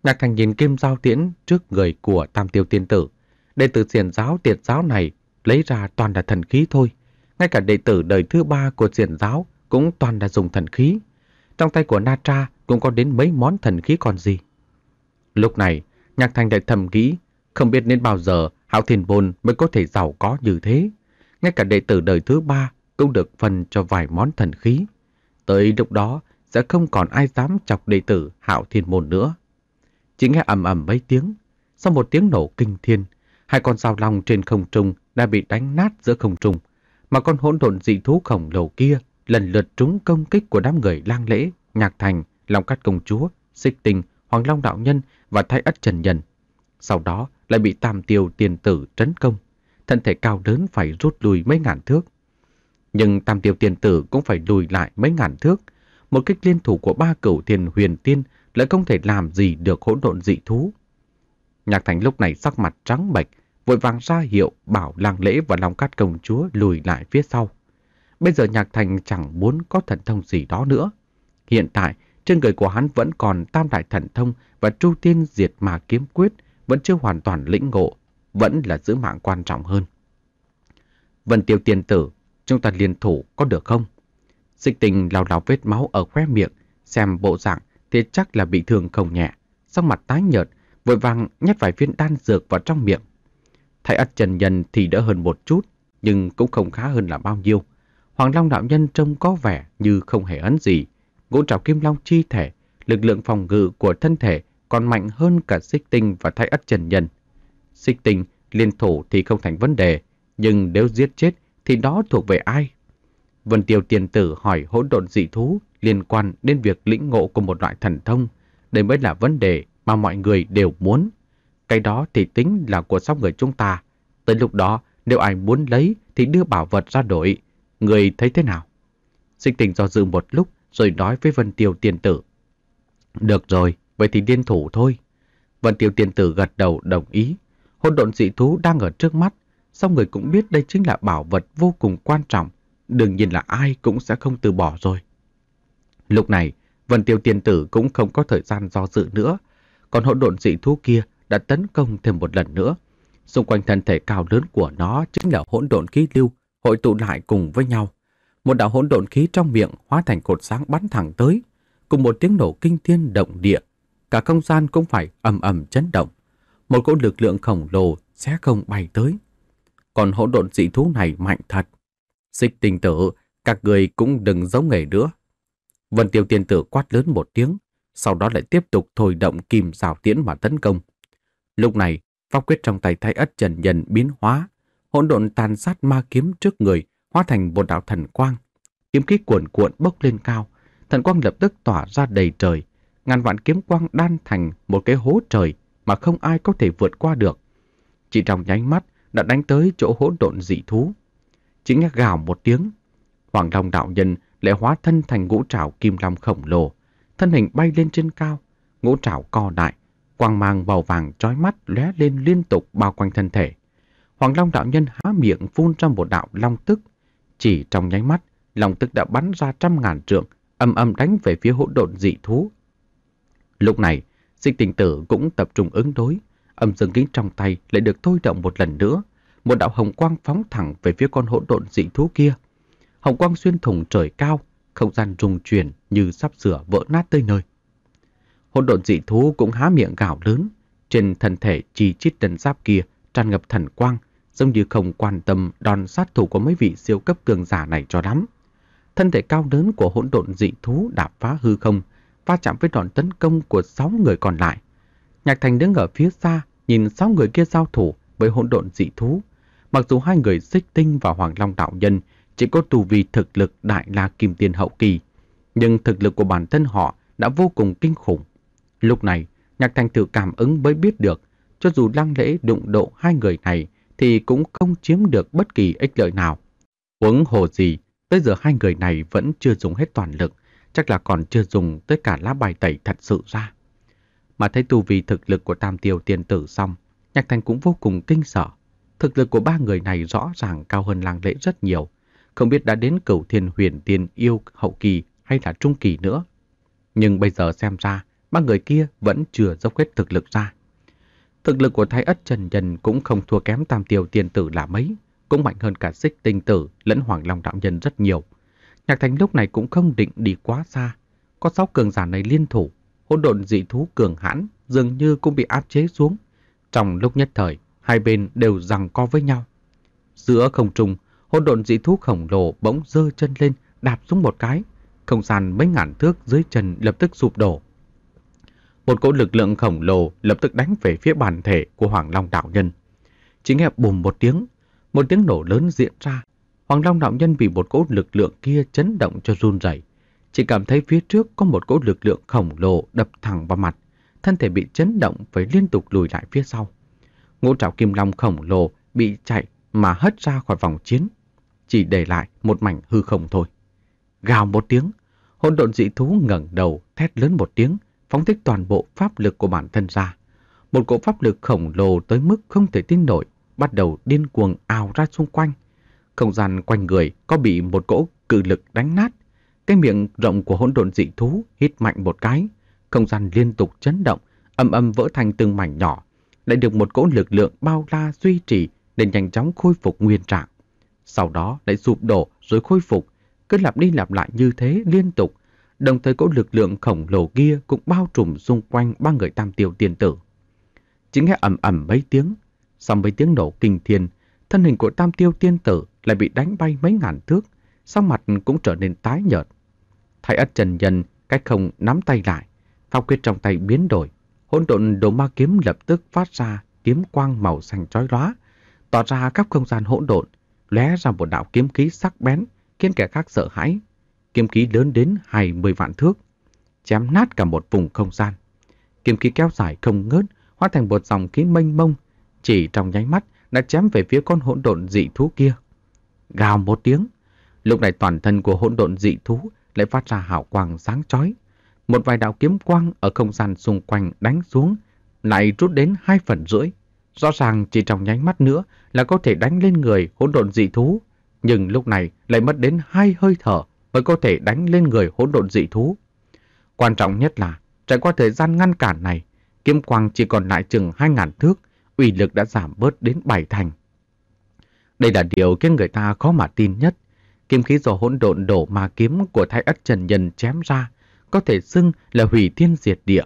Nhạc Thành nhìn kim giao tiễn trước người của Tam Tiêu Tiên Tử. Đệ tử xiển giáo tiệt giáo này lấy ra toàn là thần khí thôi. Ngay cả đệ tử đời thứ ba của xiển giáo cũng toàn là dùng thần khí. Trong tay của Na Tra cũng có đến mấy món thần khí còn gì. Lúc này, Nhạc Thành lại thầm nghĩ, không biết nên bao giờ Hạo Thiên Bồn mới có thể giàu có như thế. Ngay cả đệ tử đời thứ ba cũng được phân cho vài món thần khí. Tới lúc đó sẽ không còn ai dám chọc đệ tử Hạo Thiên Môn nữa. Chỉ nghe ầm ầm mấy tiếng, sau một tiếng nổ kinh thiên, hai con dao long trên không trung đã bị đánh nát giữa không trung, mà con hỗn độn dị thú khổng lồ kia lần lượt trúng công kích của đám người lang lễ, nhạc thành, long cát công chúa, xích tình, hoàng long đạo nhân và thái ất trần nhân. Sau đó lại bị tam tiêu tiền tử trấn công, thân thể cao lớn phải rút lui mấy ngàn thước. Nhưng tam tiêu tiền tử cũng phải lùi lại mấy ngàn thước, một kích liên thủ của ba cửu thiền huyền tiên lại không thể làm gì được hỗn độn dị thú. Nhạc Thành lúc này sắc mặt trắng bệch, vội vàng ra hiệu bảo lang lễ và long cát công chúa lùi lại phía sau. Bây giờ Nhạc Thành chẳng muốn có thần thông gì đó nữa. Hiện tại, trên người của hắn vẫn còn tam đại thần thông và tru tiên diệt mà kiếm quyết, vẫn chưa hoàn toàn lĩnh ngộ, vẫn là giữ mạng quan trọng hơn. Vân tiêu tiền tử, chúng ta liên thủ có được không? Dịch tình lao lào vết máu ở khóe miệng, xem bộ dạng thì chắc là bị thương không nhẹ. Sau mặt tái nhợt, vội vàng nhét vài viên đan dược vào trong miệng. Thái ất trần nhân thì đỡ hơn một chút, nhưng cũng không khá hơn là bao nhiêu. Hoàng Long đạo nhân trông có vẻ như không hề ấn gì. Ngũ trảo kim long chi thể, lực lượng phòng ngự của thân thể còn mạnh hơn cả xích tinh và thái ất trần nhân. Xích tinh, liên thủ thì không thành vấn đề, nhưng nếu giết chết thì đó thuộc về ai Vân Tiêu tiền tử hỏi hỗn độn dị thú liên quan đến việc lĩnh ngộ của một loại thần thông. Đây mới là vấn đề mà mọi người đều muốn. Cái đó thì tính là của sóc người chúng ta. Tới lúc đó, nếu ai muốn lấy thì đưa bảo vật ra đổi. Người thấy thế nào? Sinh tình do dự một lúc rồi nói với Vân Tiêu tiền tử. Được rồi, vậy thì điên thủ thôi. Vân Tiêu tiền tử gật đầu đồng ý. Hỗn độn dị thú đang ở trước mắt. Song người cũng biết đây chính là bảo vật vô cùng quan trọng đương nhiên là ai cũng sẽ không từ bỏ rồi. Lúc này, Vân Tiêu Tiên Tử cũng không có thời gian do dự nữa, còn hỗn độn dị thú kia đã tấn công thêm một lần nữa. Xung quanh thân thể cao lớn của nó chính là hỗn độn khí lưu hội tụ lại cùng với nhau. Một đạo hỗn độn khí trong miệng hóa thành cột sáng bắn thẳng tới, cùng một tiếng nổ kinh thiên động địa, cả không gian cũng phải ầm ầm chấn động. Một cỗ lực lượng khổng lồ sẽ không bay tới. Còn hỗn độn dị thú này mạnh thật, dịch tình tử, các người cũng đừng giấu nghề nữa. Vân tiêu tiên tử quát lớn một tiếng, sau đó lại tiếp tục thôi động kim rào tiễn mà tấn công. Lúc này, pháp quyết trong tay thái ất trần nhân biến hóa, hỗn độn tàn sát ma kiếm trước người hóa thành một đạo thần quang. Kiếm khí cuồn cuộn bốc lên cao, thần quang lập tức tỏa ra đầy trời, ngàn vạn kiếm quang đan thành một cái hố trời mà không ai có thể vượt qua được. Chỉ trong nháy mắt đã đánh tới chỗ hỗn độn dị thú chỉ nghe gào một tiếng. Hoàng Long đạo nhân lại hóa thân thành ngũ trảo kim long khổng lồ. Thân hình bay lên trên cao, ngũ trảo co đại, quang mang màu vàng chói mắt lóe lên liên tục bao quanh thân thể. Hoàng Long đạo nhân há miệng phun ra một đạo long tức. Chỉ trong nháy mắt, long tức đã bắn ra trăm ngàn trượng, âm âm đánh về phía hỗn độn dị thú. Lúc này, dịch tình tử cũng tập trung ứng đối, âm dương kính trong tay lại được thôi động một lần nữa, một đạo hồng quang phóng thẳng về phía con hỗn độn dị thú kia. Hồng quang xuyên thủng trời cao, không gian rung chuyển như sắp sửa vỡ nát tới nơi. Hỗn độn dị thú cũng há miệng gào lớn, trên thân thể chi chít đần giáp kia tràn ngập thần quang, giống như không quan tâm đòn sát thủ của mấy vị siêu cấp cường giả này cho lắm. Thân thể cao lớn của hỗn độn dị thú đạp phá hư không, va chạm với đòn tấn công của sáu người còn lại. Nhạc Thành đứng ở phía xa, nhìn sáu người kia giao thủ với hỗn độn dị thú, Mặc dù hai người xích tinh và Hoàng Long Đạo Nhân chỉ có tu vi thực lực đại la kim tiên hậu kỳ, nhưng thực lực của bản thân họ đã vô cùng kinh khủng. Lúc này, Nhạc Thành tự cảm ứng mới biết được, cho dù lăng lễ đụng độ hai người này thì cũng không chiếm được bất kỳ ích lợi nào. Huống hồ gì, tới giờ hai người này vẫn chưa dùng hết toàn lực, chắc là còn chưa dùng tới cả lá bài tẩy thật sự ra. Mà thấy tu vi thực lực của tam tiêu tiền tử xong, Nhạc Thành cũng vô cùng kinh sợ. Thực lực của ba người này rõ ràng cao hơn lang lễ rất nhiều. Không biết đã đến cửu thiên huyền tiên yêu hậu kỳ hay là trung kỳ nữa. Nhưng bây giờ xem ra, ba người kia vẫn chưa dốc hết thực lực ra. Thực lực của thái ất trần nhân cũng không thua kém tam tiêu tiên tử là mấy, cũng mạnh hơn cả xích tinh tử lẫn hoàng long đạo nhân rất nhiều. Nhạc thành lúc này cũng không định đi quá xa. Có sáu cường giả này liên thủ, hỗn độn dị thú cường hãn dường như cũng bị áp chế xuống. Trong lúc nhất thời, Hai bên đều rằng co với nhau. Giữa không trung, hỗn độn dị thú khổng lồ bỗng dơ chân lên, đạp xuống một cái. Không gian mấy ngàn thước dưới chân lập tức sụp đổ. Một cỗ lực lượng khổng lồ lập tức đánh về phía bản thể của Hoàng Long Đạo Nhân. Chỉ nghe bùm một tiếng, một tiếng nổ lớn diễn ra. Hoàng Long Đạo Nhân bị một cỗ lực lượng kia chấn động cho run rẩy Chỉ cảm thấy phía trước có một cỗ lực lượng khổng lồ đập thẳng vào mặt. Thân thể bị chấn động phải liên tục lùi lại phía sau. Ngũ trảo kim long khổng lồ bị chạy mà hất ra khỏi vòng chiến, chỉ để lại một mảnh hư không thôi. Gào một tiếng, hỗn độn dị thú ngẩng đầu thét lớn một tiếng, phóng thích toàn bộ pháp lực của bản thân ra. Một cỗ pháp lực khổng lồ tới mức không thể tin nổi, bắt đầu điên cuồng ào ra xung quanh. Không gian quanh người có bị một cỗ cự lực đánh nát. Cái miệng rộng của hỗn độn dị thú hít mạnh một cái, không gian liên tục chấn động, âm âm vỡ thành từng mảnh nhỏ, lại được một cỗ lực lượng bao la duy trì để nhanh chóng khôi phục nguyên trạng. Sau đó lại sụp đổ rồi khôi phục, cứ lặp đi lặp lại như thế liên tục. Đồng thời cỗ lực lượng khổng lồ kia cũng bao trùm xung quanh ba người tam tiêu tiền tử. Chính nghe ầm ầm mấy tiếng, sau mấy tiếng nổ kinh thiên, thân hình của tam tiêu tiên tử lại bị đánh bay mấy ngàn thước, sau mặt cũng trở nên tái nhợt. Thái ất trần nhân, cách không nắm tay lại, pháp quyết trong tay biến đổi, hỗn độn đồ ma kiếm lập tức phát ra kiếm quang màu xanh chói lóa, tỏa ra khắp không gian hỗn độn, lóe ra một đạo kiếm khí sắc bén, khiến kẻ khác sợ hãi. Kiếm khí lớn đến hai mươi vạn thước, chém nát cả một vùng không gian. Kiếm khí kéo dài không ngớt, hóa thành một dòng khí mênh mông, chỉ trong nháy mắt đã chém về phía con hỗn độn dị thú kia. Gào một tiếng, lúc này toàn thân của hỗn độn dị thú lại phát ra hào quang sáng chói, một vài đạo kiếm quang ở không gian xung quanh đánh xuống, lại rút đến hai phần rưỡi. Rõ ràng chỉ trong nháy mắt nữa là có thể đánh lên người hỗn độn dị thú, nhưng lúc này lại mất đến hai hơi thở mới có thể đánh lên người hỗn độn dị thú. Quan trọng nhất là, trải qua thời gian ngăn cản này, kiếm quang chỉ còn lại chừng hai ngàn thước, uy lực đã giảm bớt đến bảy thành. Đây là điều khiến người ta khó mà tin nhất. Kiếm khí do hỗn độn đổ ma kiếm của Thái Ất Trần Nhân chém ra, có thể xưng là hủy thiên diệt địa.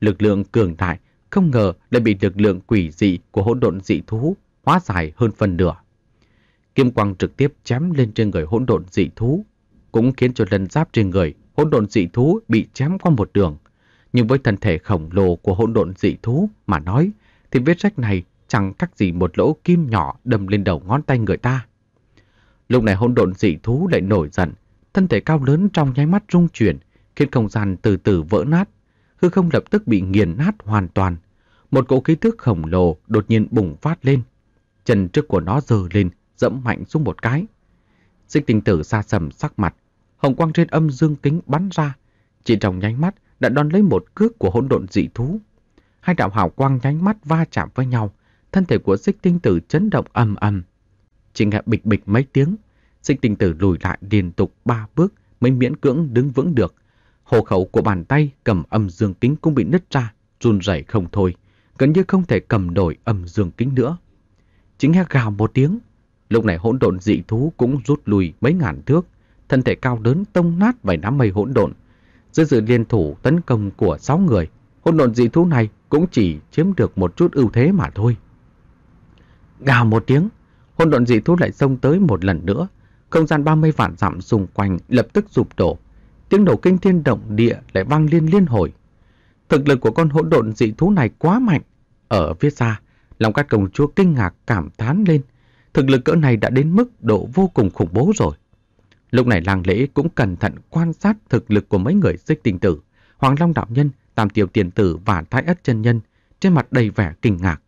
Lực lượng cường đại không ngờ đã bị lực lượng quỷ dị của hỗn độn dị thú hóa giải hơn phần nửa. Kim quang trực tiếp chém lên trên người hỗn độn dị thú, cũng khiến cho lân giáp trên người hỗn độn dị thú bị chém qua một đường. Nhưng với thân thể khổng lồ của hỗn độn dị thú mà nói, thì vết rách này chẳng cắt gì một lỗ kim nhỏ đâm lên đầu ngón tay người ta. Lúc này hỗn độn dị thú lại nổi giận, thân thể cao lớn trong nháy mắt rung chuyển, Thiết không gian từ từ vỡ nát, hư không lập tức bị nghiền nát hoàn toàn. Một cỗ khí tức khổng lồ đột nhiên bùng phát lên. Chân trước của nó dờ lên, dẫm mạnh xuống một cái. Xích tinh tử xa sầm sắc mặt, hồng quang trên âm dương kính bắn ra. Chỉ trong nháy mắt đã đón lấy một cước của hỗn độn dị thú. Hai đạo hào quang nháy mắt va chạm với nhau, thân thể của xích tinh tử chấn động ầm ầm. Chỉ nghe bịch bịch mấy tiếng, xích tinh tử lùi lại liên tục ba bước mới miễn cưỡng đứng vững được. Hộ khẩu của bàn tay cầm âm dương kính cũng bị nứt ra, run rẩy không thôi, gần như không thể cầm nổi âm dương kính nữa. Chính hét gào một tiếng, lúc này hỗn độn dị thú cũng rút lui mấy ngàn thước, thân thể cao lớn tông nát vài đám mây hỗn độn. Dưới sự liên thủ tấn công của sáu người, hỗn độn dị thú này cũng chỉ chiếm được một chút ưu thế mà thôi. Gào một tiếng, hỗn độn dị thú lại xông tới một lần nữa, không gian 30 vạn dặm xung quanh lập tức sụp đổ, tiếng nổ kinh thiên động địa lại vang liên liên hồi. Thực lực của con hỗn độn dị thú này quá mạnh. Ở phía xa, lòng các công chúa kinh ngạc cảm thán lên. Thực lực cỡ này đã đến mức độ vô cùng khủng bố rồi. Lúc này làng lễ cũng cẩn thận quan sát thực lực của mấy người xích tình tử, Hoàng Long Đạo Nhân, Tam Tiểu Tiền Tử và Thái Ất Chân Nhân, trên mặt đầy vẻ kinh ngạc.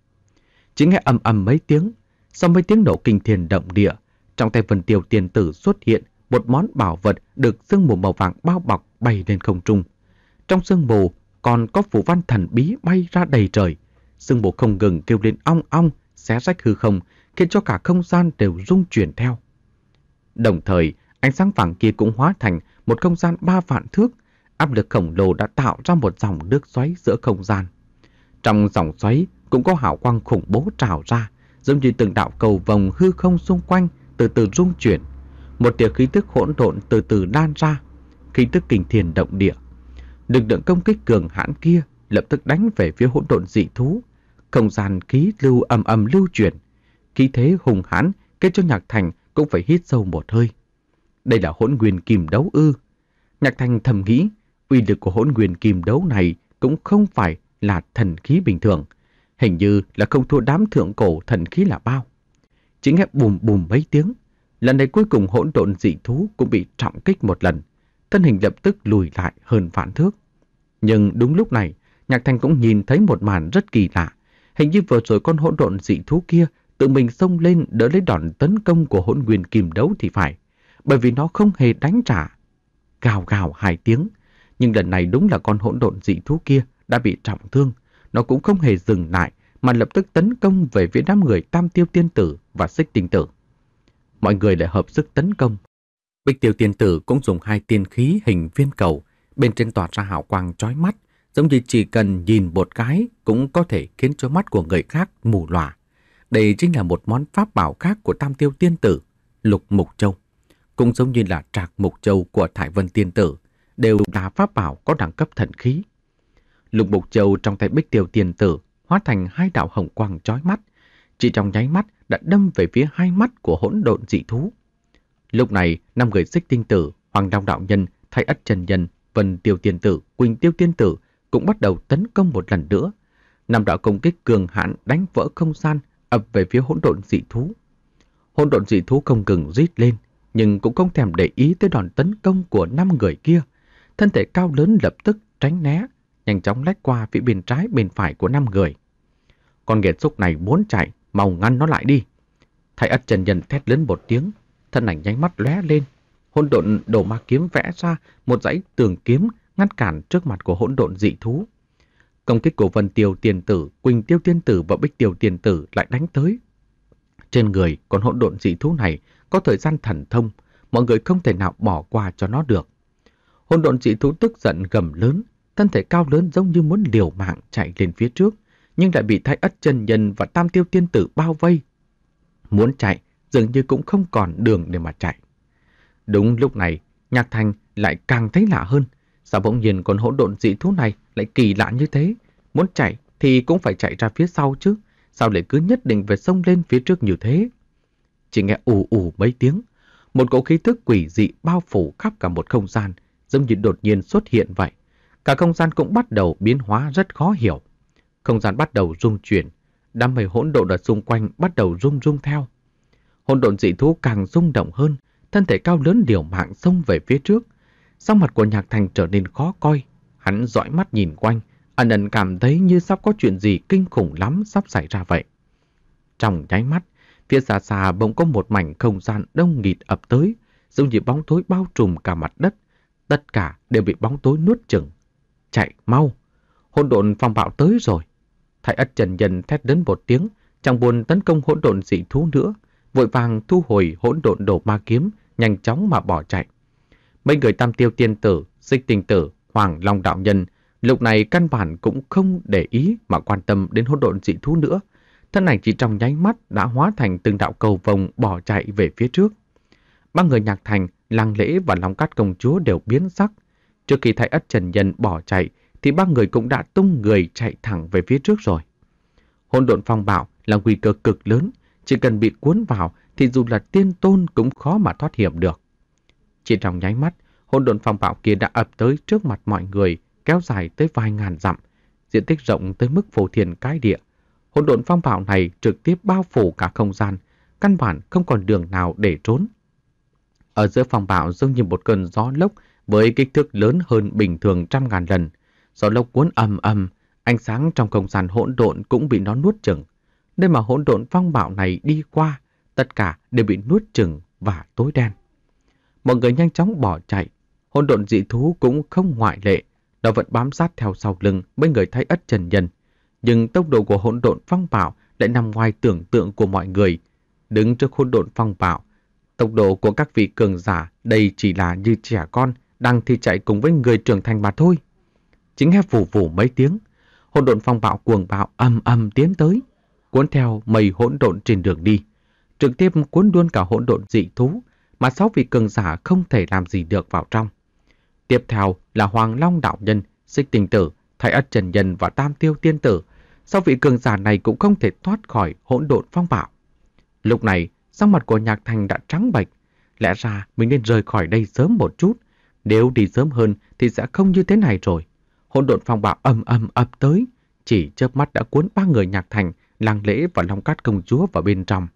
Chỉ nghe ầm ầm mấy tiếng, sau mấy tiếng nổ kinh thiên động địa, trong tay phần Tiểu Tiền Tử xuất hiện một món bảo vật được sương mù màu vàng bao bọc bay lên không trung. Trong sương mù còn có phù văn thần bí bay ra đầy trời. Sương mù không ngừng kêu lên ong ong, xé rách hư không, khiến cho cả không gian đều rung chuyển theo. Đồng thời, ánh sáng vàng kia cũng hóa thành một không gian ba vạn thước. Áp lực khổng lồ đã tạo ra một dòng nước xoáy giữa không gian. Trong dòng xoáy cũng có hào quang khủng bố trào ra, giống như từng đạo cầu vòng hư không xung quanh từ từ rung chuyển một tia khí tức hỗn độn từ từ lan ra, khí tức kinh thiên động địa. Lực lượng công kích cường hãn kia lập tức đánh về phía hỗn độn dị thú, không gian khí lưu âm âm lưu chuyển, khí thế hùng hãn khiến cho Nhạc Thành cũng phải hít sâu một hơi. Đây là hỗn nguyên kim đấu ư? Nhạc Thành thầm nghĩ, uy lực của hỗn nguyên kim đấu này cũng không phải là thần khí bình thường, hình như là không thua đám thượng cổ thần khí là bao. Chỉ nghe bùm bùm mấy tiếng, Lần này cuối cùng hỗn độn dị thú cũng bị trọng kích một lần, thân hình lập tức lùi lại hơn vạn thước. Nhưng đúng lúc này, Nhạc Thành cũng nhìn thấy một màn rất kỳ lạ. Hình như vừa rồi con hỗn độn dị thú kia tự mình xông lên đỡ lấy đòn tấn công của hỗn nguyên kìm đấu thì phải, bởi vì nó không hề đánh trả. Gào gào hai tiếng, nhưng lần này đúng là con hỗn độn dị thú kia đã bị trọng thương. Nó cũng không hề dừng lại mà lập tức tấn công về phía đám người tam tiêu tiên tử và xích tinh tử mọi người lại hợp sức tấn công. Bích tiêu tiên tử cũng dùng hai tiên khí hình viên cầu, bên trên tỏa ra hào quang chói mắt, giống như chỉ cần nhìn một cái cũng có thể khiến cho mắt của người khác mù lòa. Đây chính là một món pháp bảo khác của tam tiêu tiên tử, lục mục châu. Cũng giống như là trạc mục châu của Thải Vân tiên tử, đều là pháp bảo có đẳng cấp thần khí. Lục mục châu trong tay bích tiêu tiên tử hóa thành hai đạo hồng quang chói mắt. Chỉ trong nháy mắt đã đâm về phía hai mắt của hỗn độn dị thú. Lúc này, năm người xích tinh tử, Hoàng long Đạo Nhân, Thái Ất Trần Nhân, Vân Tiêu Tiên Tử, Quỳnh Tiêu Tiên Tử cũng bắt đầu tấn công một lần nữa. Năm đạo công kích cường hãn đánh vỡ không gian, ập về phía hỗn độn dị thú. Hỗn độn dị thú không ngừng rít lên, nhưng cũng không thèm để ý tới đòn tấn công của năm người kia. Thân thể cao lớn lập tức tránh né, nhanh chóng lách qua phía bên trái bên phải của năm người. Con ghẹt xúc này muốn chạy mau ngăn nó lại đi. Thầy ất trần nhân thét lớn một tiếng, thân ảnh nháy mắt lóe lên. Hỗn độn đổ ma kiếm vẽ ra một dãy tường kiếm ngăn cản trước mặt của hỗn độn dị thú. Công kích của Vân Tiêu Tiền Tử, Quỳnh Tiêu Tiên Tử và Bích Tiêu Tiền Tử lại đánh tới. Trên người con hỗn độn dị thú này có thời gian thần thông, mọi người không thể nào bỏ qua cho nó được. Hỗn độn dị thú tức giận gầm lớn, thân thể cao lớn giống như muốn liều mạng chạy lên phía trước nhưng lại bị thái ất chân nhân và tam tiêu tiên tử bao vây. Muốn chạy, dường như cũng không còn đường để mà chạy. Đúng lúc này, Nhạc Thành lại càng thấy lạ hơn. Sao bỗng nhiên con hỗn độn dị thú này lại kỳ lạ như thế? Muốn chạy thì cũng phải chạy ra phía sau chứ. Sao lại cứ nhất định phải xông lên phía trước như thế? Chỉ nghe ù ù mấy tiếng. Một cỗ khí thức quỷ dị bao phủ khắp cả một không gian, giống như đột nhiên xuất hiện vậy. Cả không gian cũng bắt đầu biến hóa rất khó hiểu. Không gian bắt đầu rung chuyển, đám mây hỗn độn ở xung quanh bắt đầu rung rung theo. Hỗn độn dị thú càng rung động hơn, thân thể cao lớn điều mạng xông về phía trước. Sắc mặt của Nhạc Thành trở nên khó coi, hắn dõi mắt nhìn quanh, ẩn ẩn cảm thấy như sắp có chuyện gì kinh khủng lắm sắp xảy ra vậy. Trong nháy mắt, phía xa xa bỗng có một mảnh không gian đông nghịt ập tới, giống như bóng tối bao trùm cả mặt đất, tất cả đều bị bóng tối nuốt chửng. Chạy mau, hỗn độn phong bạo tới rồi. Thái ất trần nhân thét đến một tiếng, chẳng buồn tấn công hỗn độn dị thú nữa, vội vàng thu hồi hỗn độn đồ ma kiếm, nhanh chóng mà bỏ chạy. Mấy người tam tiêu tiên tử, xích tinh tử, hoàng long đạo nhân, lúc này căn bản cũng không để ý mà quan tâm đến hỗn độn dị thú nữa. Thân ảnh chỉ trong nháy mắt đã hóa thành từng đạo cầu vồng bỏ chạy về phía trước. Ba người nhạc thành, lang lễ và long cát công chúa đều biến sắc. Trước khi thái ất trần nhân bỏ chạy thì ba người cũng đã tung người chạy thẳng về phía trước rồi. Hôn độn phong bạo là nguy cơ cực lớn, chỉ cần bị cuốn vào thì dù là tiên tôn cũng khó mà thoát hiểm được. Chỉ trong nháy mắt, hôn độn phong bạo kia đã ập tới trước mặt mọi người, kéo dài tới vài ngàn dặm, diện tích rộng tới mức phổ thiền cái địa. Hôn độn phong bạo này trực tiếp bao phủ cả không gian, căn bản không còn đường nào để trốn. Ở giữa phong bạo giống như một cơn gió lốc với kích thước lớn hơn bình thường trăm ngàn lần, Gió lốc cuốn ầm ầm, ánh sáng trong không gian hỗn độn cũng bị nó nuốt chửng. Nơi mà hỗn độn phong bạo này đi qua, tất cả đều bị nuốt chửng và tối đen. Mọi người nhanh chóng bỏ chạy, hỗn độn dị thú cũng không ngoại lệ, nó vẫn bám sát theo sau lưng mấy người thấy ất trần nhân. Nhưng tốc độ của hỗn độn phong bạo lại nằm ngoài tưởng tượng của mọi người. Đứng trước hỗn độn phong bạo, tốc độ của các vị cường giả đây chỉ là như trẻ con đang thi chạy cùng với người trưởng thành mà thôi. Chính nghe vù vù mấy tiếng, hỗn độn phong bạo cuồng bạo âm âm tiến tới, cuốn theo mây hỗn độn trên đường đi, trực tiếp cuốn luôn cả hỗn độn dị thú mà sáu vị cường giả không thể làm gì được vào trong. Tiếp theo là Hoàng Long đạo nhân, Xích Tình tử, Thái Ất Trần Nhân và Tam Tiêu Tiên tử, sau vị cường giả này cũng không thể thoát khỏi hỗn độn phong bạo. Lúc này, sắc mặt của Nhạc Thành đã trắng bệch, lẽ ra mình nên rời khỏi đây sớm một chút, nếu đi sớm hơn thì sẽ không như thế này rồi hỗn độn phong bạo âm âm ập tới, chỉ chớp mắt đã cuốn ba người Nhạc Thành, lang Lễ và Long Cát công chúa vào bên trong.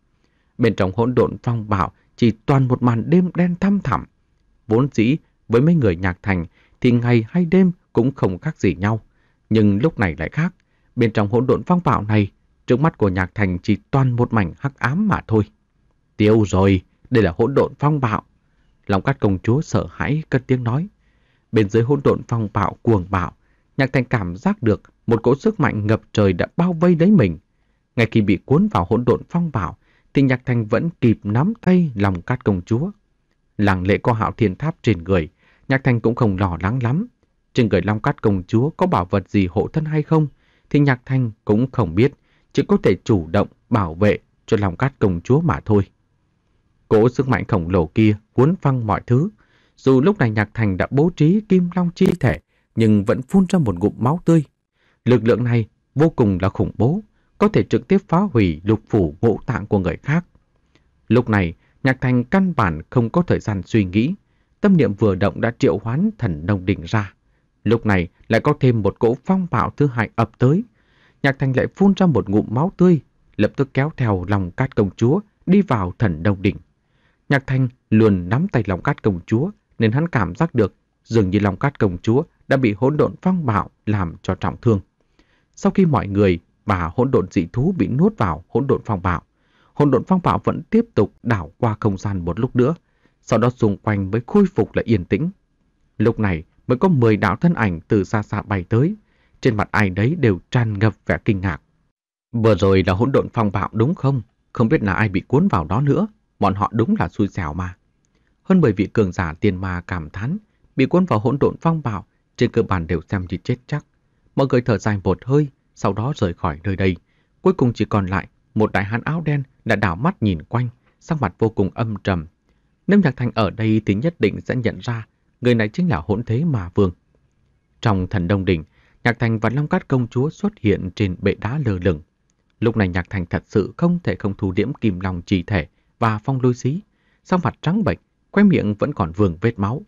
Bên trong hỗn độn phong bạo chỉ toàn một màn đêm đen thăm thẳm. Vốn dĩ với mấy người Nhạc Thành thì ngày hay đêm cũng không khác gì nhau, nhưng lúc này lại khác, bên trong hỗn độn phong bạo này, trước mắt của Nhạc Thành chỉ toàn một mảnh hắc ám mà thôi. Tiêu rồi, đây là hỗn độn phong bạo. Lòng cát công chúa sợ hãi cất tiếng nói. Bên dưới hỗn độn phong bạo cuồng bạo, Nhạc Thành cảm giác được một cỗ sức mạnh ngập trời đã bao vây lấy mình. Ngay khi bị cuốn vào hỗn độn phong bảo, thì Nhạc Thành vẫn kịp nắm tay lòng cát công chúa. Làng lệ có hạo thiên tháp trên người, Nhạc Thành cũng không lo lắng lắm. Trên người Long Cát công chúa có bảo vật gì hộ thân hay không thì Nhạc Thành cũng không biết, chỉ có thể chủ động bảo vệ cho Long Cát công chúa mà thôi. Cỗ sức mạnh khổng lồ kia cuốn phăng mọi thứ. Dù lúc này Nhạc Thành đã bố trí kim long chi thể, nhưng vẫn phun ra một ngụm máu tươi. Lực lượng này vô cùng là khủng bố, có thể trực tiếp phá hủy lục phủ ngũ tạng của người khác. Lúc này, Nhạc Thành căn bản không có thời gian suy nghĩ, tâm niệm vừa động đã triệu hoán thần nông đỉnh ra. Lúc này lại có thêm một cỗ phong bạo thứ hai ập tới. Nhạc Thành lại phun ra một ngụm máu tươi, lập tức kéo theo lòng cát công chúa đi vào thần nông đỉnh. Nhạc thanh luôn nắm tay lòng cát công chúa nên hắn cảm giác được dường như lòng cát công chúa đã bị hỗn độn phong bạo làm cho trọng thương. Sau khi mọi người và hỗn độn dị thú bị nuốt vào hỗn độn phong bạo, hỗn độn phong bạo vẫn tiếp tục đảo qua không gian một lúc nữa, sau đó xung quanh mới khôi phục lại yên tĩnh. Lúc này mới có 10 đạo thân ảnh từ xa xa bay tới, trên mặt ai đấy đều tràn ngập vẻ kinh ngạc. Vừa rồi là hỗn độn phong bạo đúng không? Không biết là ai bị cuốn vào đó nữa, bọn họ đúng là xui xẻo mà. Hơn bởi vị cường giả tiền ma cảm thán, bị cuốn vào hỗn độn phong bạo trên cơ bản đều xem như chết chắc. Mọi người thở dài một hơi, sau đó rời khỏi nơi đây. Cuối cùng chỉ còn lại một đại hán áo đen đã đảo mắt nhìn quanh, sắc mặt vô cùng âm trầm. Nếu Nhạc Thành ở đây thì nhất định sẽ nhận ra người này chính là hỗn thế mà vương. Trong thần đông đỉnh, Nhạc Thành và Long Cát công chúa xuất hiện trên bệ đá lơ lửng. Lúc này Nhạc Thành thật sự không thể không thu điểm kìm lòng trì thể và phong lôi xí, sau mặt trắng bệnh, khóe miệng vẫn còn vương vết máu.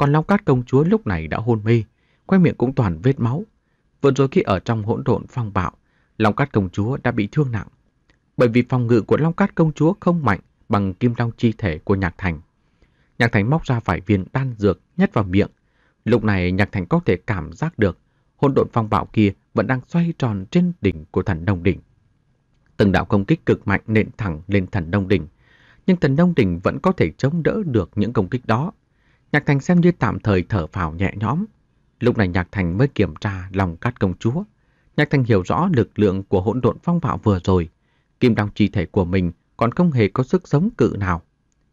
Còn Long Cát công chúa lúc này đã hôn mê, khoe miệng cũng toàn vết máu. Vừa rồi khi ở trong hỗn độn phong bạo, Long Cát công chúa đã bị thương nặng. Bởi vì phòng ngự của Long Cát công chúa không mạnh bằng kim long chi thể của Nhạc Thành. Nhạc Thành móc ra vài viên đan dược nhét vào miệng. Lúc này Nhạc Thành có thể cảm giác được hỗn độn phong bạo kia vẫn đang xoay tròn trên đỉnh của thần Đông Đỉnh. Từng đạo công kích cực mạnh nện thẳng lên thần Đông Đỉnh, nhưng thần Đông Đỉnh vẫn có thể chống đỡ được những công kích đó. Nhạc Thành xem như tạm thời thở phào nhẹ nhõm. Lúc này Nhạc Thành mới kiểm tra lòng cát công chúa. Nhạc Thành hiểu rõ lực lượng của hỗn độn phong bạo vừa rồi. Kim đong chi thể của mình còn không hề có sức sống cự nào.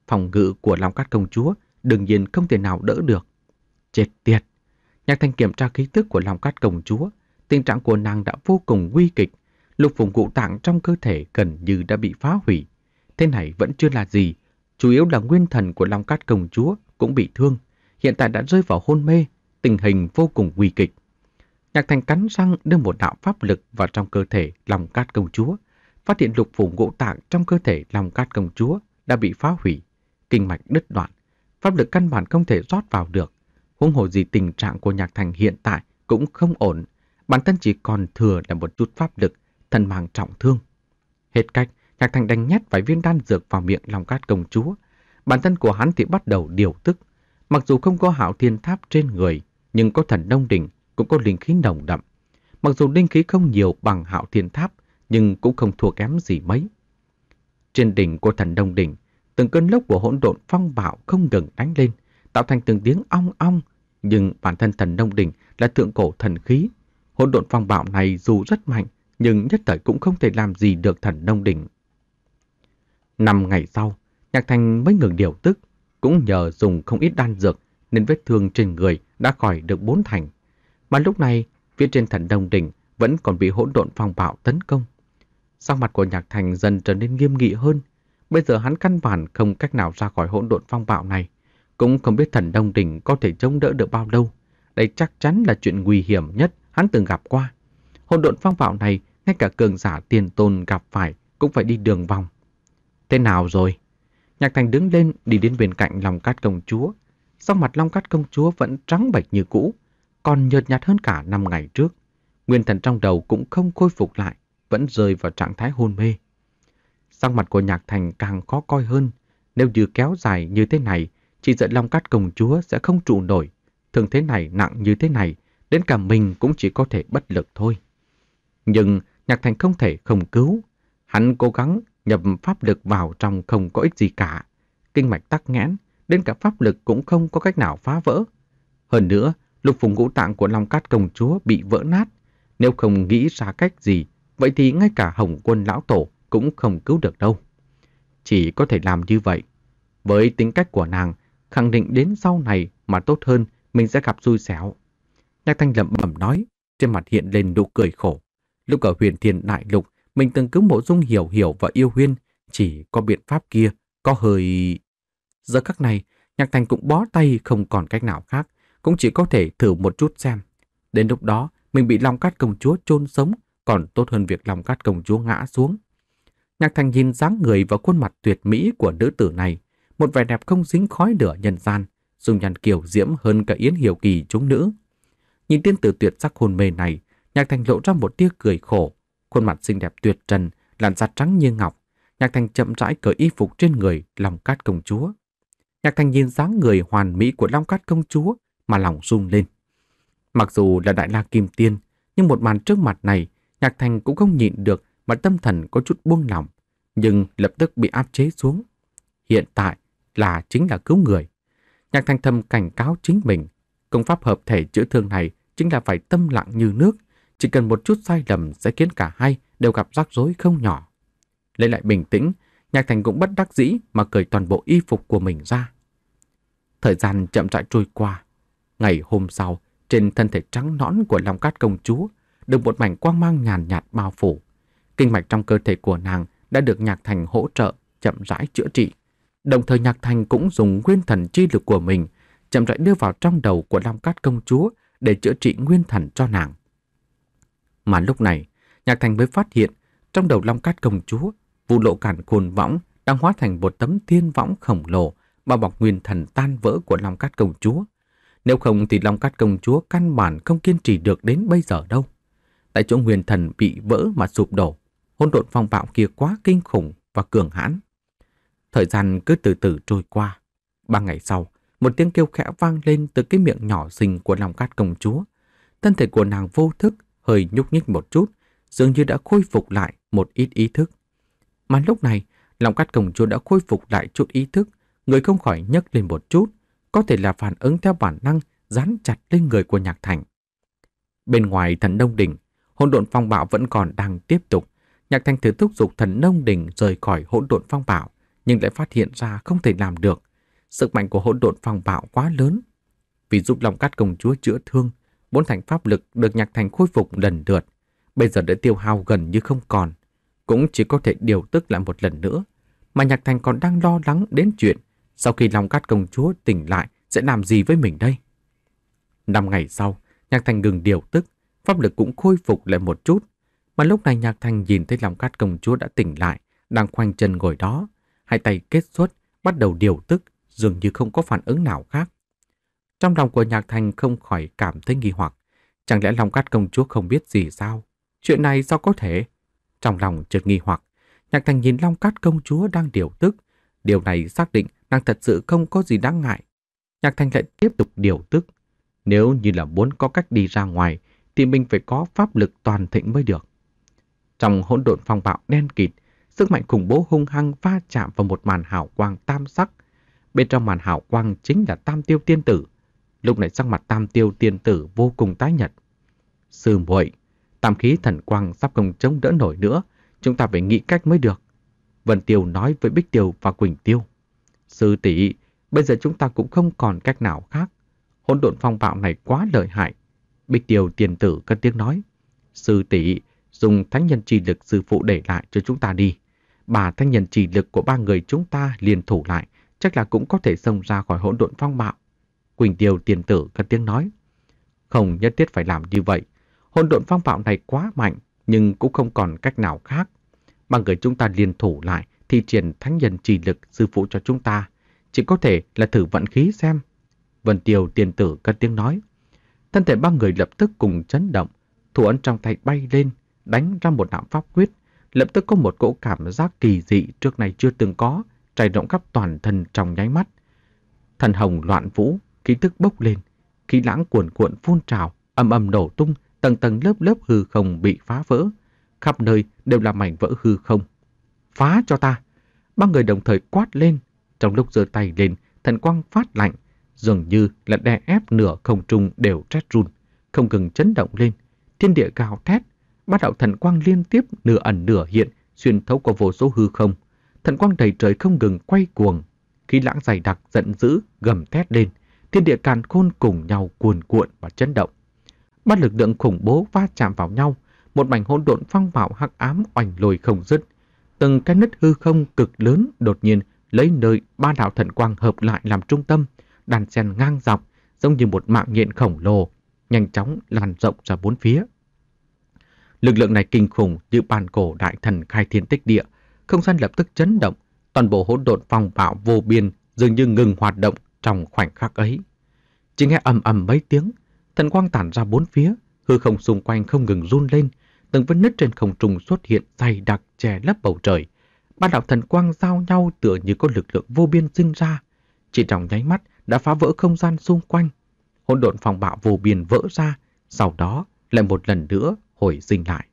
Phòng ngự của lòng cát công chúa đương nhiên không thể nào đỡ được. Chết tiệt! Nhạc Thành kiểm tra khí tức của lòng cát công chúa. Tình trạng của nàng đã vô cùng nguy kịch. Lục vùng cụ tạng trong cơ thể gần như đã bị phá hủy. Thế này vẫn chưa là gì. Chủ yếu là nguyên thần của lòng cát công chúa cũng bị thương, hiện tại đã rơi vào hôn mê, tình hình vô cùng nguy kịch. Nhạc thành cắn răng đưa một đạo pháp lực vào trong cơ thể lòng cát công chúa, phát hiện lục phủ ngũ tạng trong cơ thể lòng cát công chúa đã bị phá hủy, kinh mạch đứt đoạn, pháp lực căn bản không thể rót vào được. Huống hồ gì tình trạng của nhạc thành hiện tại cũng không ổn, bản thân chỉ còn thừa là một chút pháp lực, thân mang trọng thương. Hết cách, nhạc thành đánh nhét vài viên đan dược vào miệng lòng cát công chúa, bản thân của hắn thì bắt đầu điều tức. Mặc dù không có hạo thiên tháp trên người, nhưng có thần đông đỉnh cũng có linh khí nồng đậm. Mặc dù linh khí không nhiều bằng hạo thiên tháp, nhưng cũng không thua kém gì mấy. Trên đỉnh của thần đông đỉnh, từng cơn lốc của hỗn độn phong bạo không ngừng đánh lên, tạo thành từng tiếng ong ong, nhưng bản thân thần đông đỉnh là thượng cổ thần khí. Hỗn độn phong bạo này dù rất mạnh, nhưng nhất thời cũng không thể làm gì được thần đông đỉnh. Năm ngày sau, Nhạc Thành mới ngừng điều tức, cũng nhờ dùng không ít đan dược nên vết thương trên người đã khỏi được bốn thành. Mà lúc này, phía trên thần đông đỉnh vẫn còn bị hỗn độn phong bạo tấn công. Sắc mặt của Nhạc Thành dần trở nên nghiêm nghị hơn. Bây giờ hắn căn bản không cách nào ra khỏi hỗn độn phong bạo này. Cũng không biết thần đông đỉnh có thể chống đỡ được bao lâu. Đây chắc chắn là chuyện nguy hiểm nhất hắn từng gặp qua. Hỗn độn phong bạo này, ngay cả cường giả tiền tôn gặp phải cũng phải đi đường vòng. Thế nào rồi? Nhạc Thành đứng lên đi đến bên cạnh Long Cát Công Chúa. Sau mặt Long Cát Công Chúa vẫn trắng bệch như cũ, còn nhợt nhạt hơn cả năm ngày trước. Nguyên thần trong đầu cũng không khôi phục lại, vẫn rơi vào trạng thái hôn mê. Sắc mặt của Nhạc Thành càng khó coi hơn. Nếu như kéo dài như thế này, chỉ sợ Long Cát Công Chúa sẽ không trụ nổi. Thường thế này nặng như thế này, đến cả mình cũng chỉ có thể bất lực thôi. Nhưng Nhạc Thành không thể không cứu. Hắn cố gắng nhập pháp lực vào trong không có ích gì cả. Kinh mạch tắc nghẽn, đến cả pháp lực cũng không có cách nào phá vỡ. Hơn nữa, lục phùng ngũ tạng của Long Cát Công Chúa bị vỡ nát. Nếu không nghĩ ra cách gì, vậy thì ngay cả Hồng Quân Lão Tổ cũng không cứu được đâu. Chỉ có thể làm như vậy. Với tính cách của nàng, khẳng định đến sau này mà tốt hơn mình sẽ gặp xui xẻo. Nhạc Thanh lẩm bẩm nói, trên mặt hiện lên nụ cười khổ. Lúc ở huyền thiên đại lục, mình từng cứu mộ dung hiểu hiểu và yêu huyên, chỉ có biện pháp kia, có hơi... Giờ các này, Nhạc Thành cũng bó tay không còn cách nào khác, cũng chỉ có thể thử một chút xem. Đến lúc đó, mình bị Long Cát Công Chúa chôn sống, còn tốt hơn việc Long Cát Công Chúa ngã xuống. Nhạc Thành nhìn dáng người và khuôn mặt tuyệt mỹ của nữ tử này, một vẻ đẹp không dính khói lửa nhân gian, dùng nhàn kiểu diễm hơn cả Yến Hiểu Kỳ chúng nữ. Nhìn tiên tử tuyệt sắc hồn mê này, Nhạc Thành lộ ra một tia cười khổ, Khuôn mặt xinh đẹp tuyệt trần, làn da trắng như ngọc. Nhạc Thành chậm rãi cởi y phục trên người Long Cát công chúa. Nhạc Thành nhìn dáng người hoàn mỹ của Long Cát công chúa mà lòng rung lên. Mặc dù là đại la kim tiên, nhưng một màn trước mặt này, Nhạc Thành cũng không nhịn được mà tâm thần có chút buông lỏng, nhưng lập tức bị áp chế xuống. Hiện tại là chính là cứu người. Nhạc Thành thầm cảnh cáo chính mình, công pháp hợp thể chữa thương này chính là phải tâm lặng như nước, chỉ cần một chút sai lầm sẽ khiến cả hai đều gặp rắc rối không nhỏ. Lấy lại bình tĩnh, Nhạc Thành cũng bất đắc dĩ mà cởi toàn bộ y phục của mình ra. Thời gian chậm rãi trôi qua. Ngày hôm sau, trên thân thể trắng nõn của Long Cát công chúa được một mảnh quang mang nhàn nhạt bao phủ. Kinh mạch trong cơ thể của nàng đã được Nhạc Thành hỗ trợ chậm rãi chữa trị. Đồng thời Nhạc Thành cũng dùng nguyên thần chi lực của mình chậm rãi đưa vào trong đầu của Long Cát công chúa để chữa trị nguyên thần cho nàng. Mà lúc này, Nhạc Thành mới phát hiện trong đầu Long Cát công chúa, vụ lộ cản khôn võng đang hóa thành một tấm thiên võng khổng lồ bao bọc nguyên thần tan vỡ của Long Cát công chúa. Nếu không thì Long Cát công chúa căn bản không kiên trì được đến bây giờ đâu. Tại chỗ nguyên thần bị vỡ mà sụp đổ, hôn độn phong bạo kia quá kinh khủng và cường hãn. Thời gian cứ từ từ trôi qua. Ba ngày sau, một tiếng kêu khẽ vang lên từ cái miệng nhỏ xinh của Long Cát công chúa. Thân thể của nàng vô thức hơi nhúc nhích một chút, dường như đã khôi phục lại một ít ý thức. Mà lúc này, lòng cắt công chúa đã khôi phục lại chút ý thức, người không khỏi nhấc lên một chút, có thể là phản ứng theo bản năng dán chặt lên người của Nhạc Thành. Bên ngoài thần Đông Đỉnh, hỗn độn phong bạo vẫn còn đang tiếp tục. Nhạc Thành thử thúc giục thần Đông Đỉnh rời khỏi hỗn độn phong bạo, nhưng lại phát hiện ra không thể làm được. Sức mạnh của hỗn độn phong bạo quá lớn. Vì giúp lòng cắt công chúa chữa thương, bốn thành pháp lực được nhạc thành khôi phục lần lượt, bây giờ đã tiêu hao gần như không còn, cũng chỉ có thể điều tức lại một lần nữa. Mà nhạc thành còn đang lo lắng đến chuyện sau khi Long Cát công chúa tỉnh lại sẽ làm gì với mình đây. Năm ngày sau, nhạc thành ngừng điều tức, pháp lực cũng khôi phục lại một chút. Mà lúc này nhạc thành nhìn thấy Long Cát công chúa đã tỉnh lại, đang khoanh chân ngồi đó, hai tay kết xuất, bắt đầu điều tức, dường như không có phản ứng nào khác. Trong lòng của Nhạc Thành không khỏi cảm thấy nghi hoặc. Chẳng lẽ Long Cát công chúa không biết gì sao? Chuyện này sao có thể? Trong lòng chợt nghi hoặc, Nhạc Thành nhìn Long Cát công chúa đang điều tức. Điều này xác định nàng thật sự không có gì đáng ngại. Nhạc Thành lại tiếp tục điều tức. Nếu như là muốn có cách đi ra ngoài, thì mình phải có pháp lực toàn thịnh mới được. Trong hỗn độn phong bạo đen kịt, sức mạnh khủng bố hung hăng va chạm vào một màn hào quang tam sắc. Bên trong màn hào quang chính là tam tiêu tiên tử. Lúc này sắc mặt tam tiêu tiên tử vô cùng tái nhật. Sư muội, tam khí thần quang sắp không chống đỡ nổi nữa, chúng ta phải nghĩ cách mới được. Vân Tiêu nói với Bích Tiêu và Quỳnh Tiêu. Sư tỷ, bây giờ chúng ta cũng không còn cách nào khác. Hỗn độn phong bạo này quá lợi hại. Bích Tiêu tiền tử cất tiếng nói. Sư tỷ, dùng thánh nhân trì lực sư phụ để lại cho chúng ta đi. Bà thanh nhân trì lực của ba người chúng ta liền thủ lại, chắc là cũng có thể xông ra khỏi hỗn độn phong bạo. Quỳnh Tiêu tiền tử cất tiếng nói. Không nhất thiết phải làm như vậy. Hôn độn phong bạo này quá mạnh, nhưng cũng không còn cách nào khác. Bằng người chúng ta liên thủ lại, thì triển thánh nhân trì lực sư phụ cho chúng ta. Chỉ có thể là thử vận khí xem. Vân Tiêu tiền tử cất tiếng nói. Thân thể ba người lập tức cùng chấn động, thủ ấn trong tay bay lên, đánh ra một đạo pháp quyết. Lập tức có một cỗ cảm giác kỳ dị trước này chưa từng có, trải rộng khắp toàn thân trong nháy mắt. Thần hồng loạn vũ, khí tức bốc lên, khí lãng cuộn cuộn phun trào, âm âm nổ tung, tầng tầng lớp lớp hư không bị phá vỡ, khắp nơi đều là mảnh vỡ hư không. Phá cho ta! Ba người đồng thời quát lên, trong lúc giơ tay lên, thần quang phát lạnh, dường như là đè ép nửa không trung đều rét run, không ngừng chấn động lên, thiên địa gào thét, ba đạo thần quang liên tiếp nửa ẩn nửa hiện xuyên thấu qua vô số hư không, thần quang đầy trời không ngừng quay cuồng, khí lãng dày đặc giận dữ gầm thét lên, thiên địa càn khôn cùng nhau cuồn cuộn và chấn động. Ba lực lượng khủng bố va chạm vào nhau, một mảnh hỗn độn phong bạo hắc ám oành lồi không dứt. Từng cái nứt hư không cực lớn đột nhiên lấy nơi ba đạo thần quang hợp lại làm trung tâm, đàn sen ngang dọc, giống như một mạng nhện khổng lồ, nhanh chóng lan rộng ra bốn phía. Lực lượng này kinh khủng như bàn cổ đại thần khai thiên tích địa, không gian lập tức chấn động, toàn bộ hỗn độn phong bạo vô biên dường như ngừng hoạt động, trong khoảnh khắc ấy, chỉ nghe ầm ầm mấy tiếng, thần quang tản ra bốn phía, hư không xung quanh không ngừng run lên, từng vết nứt trên không trung xuất hiện dày đặc che lấp bầu trời. Ba đạo thần quang giao nhau tựa như có lực lượng vô biên sinh ra, chỉ trong nháy mắt đã phá vỡ không gian xung quanh. Hỗn độn phòng bạo vô biên vỡ ra, sau đó lại một lần nữa hồi sinh lại.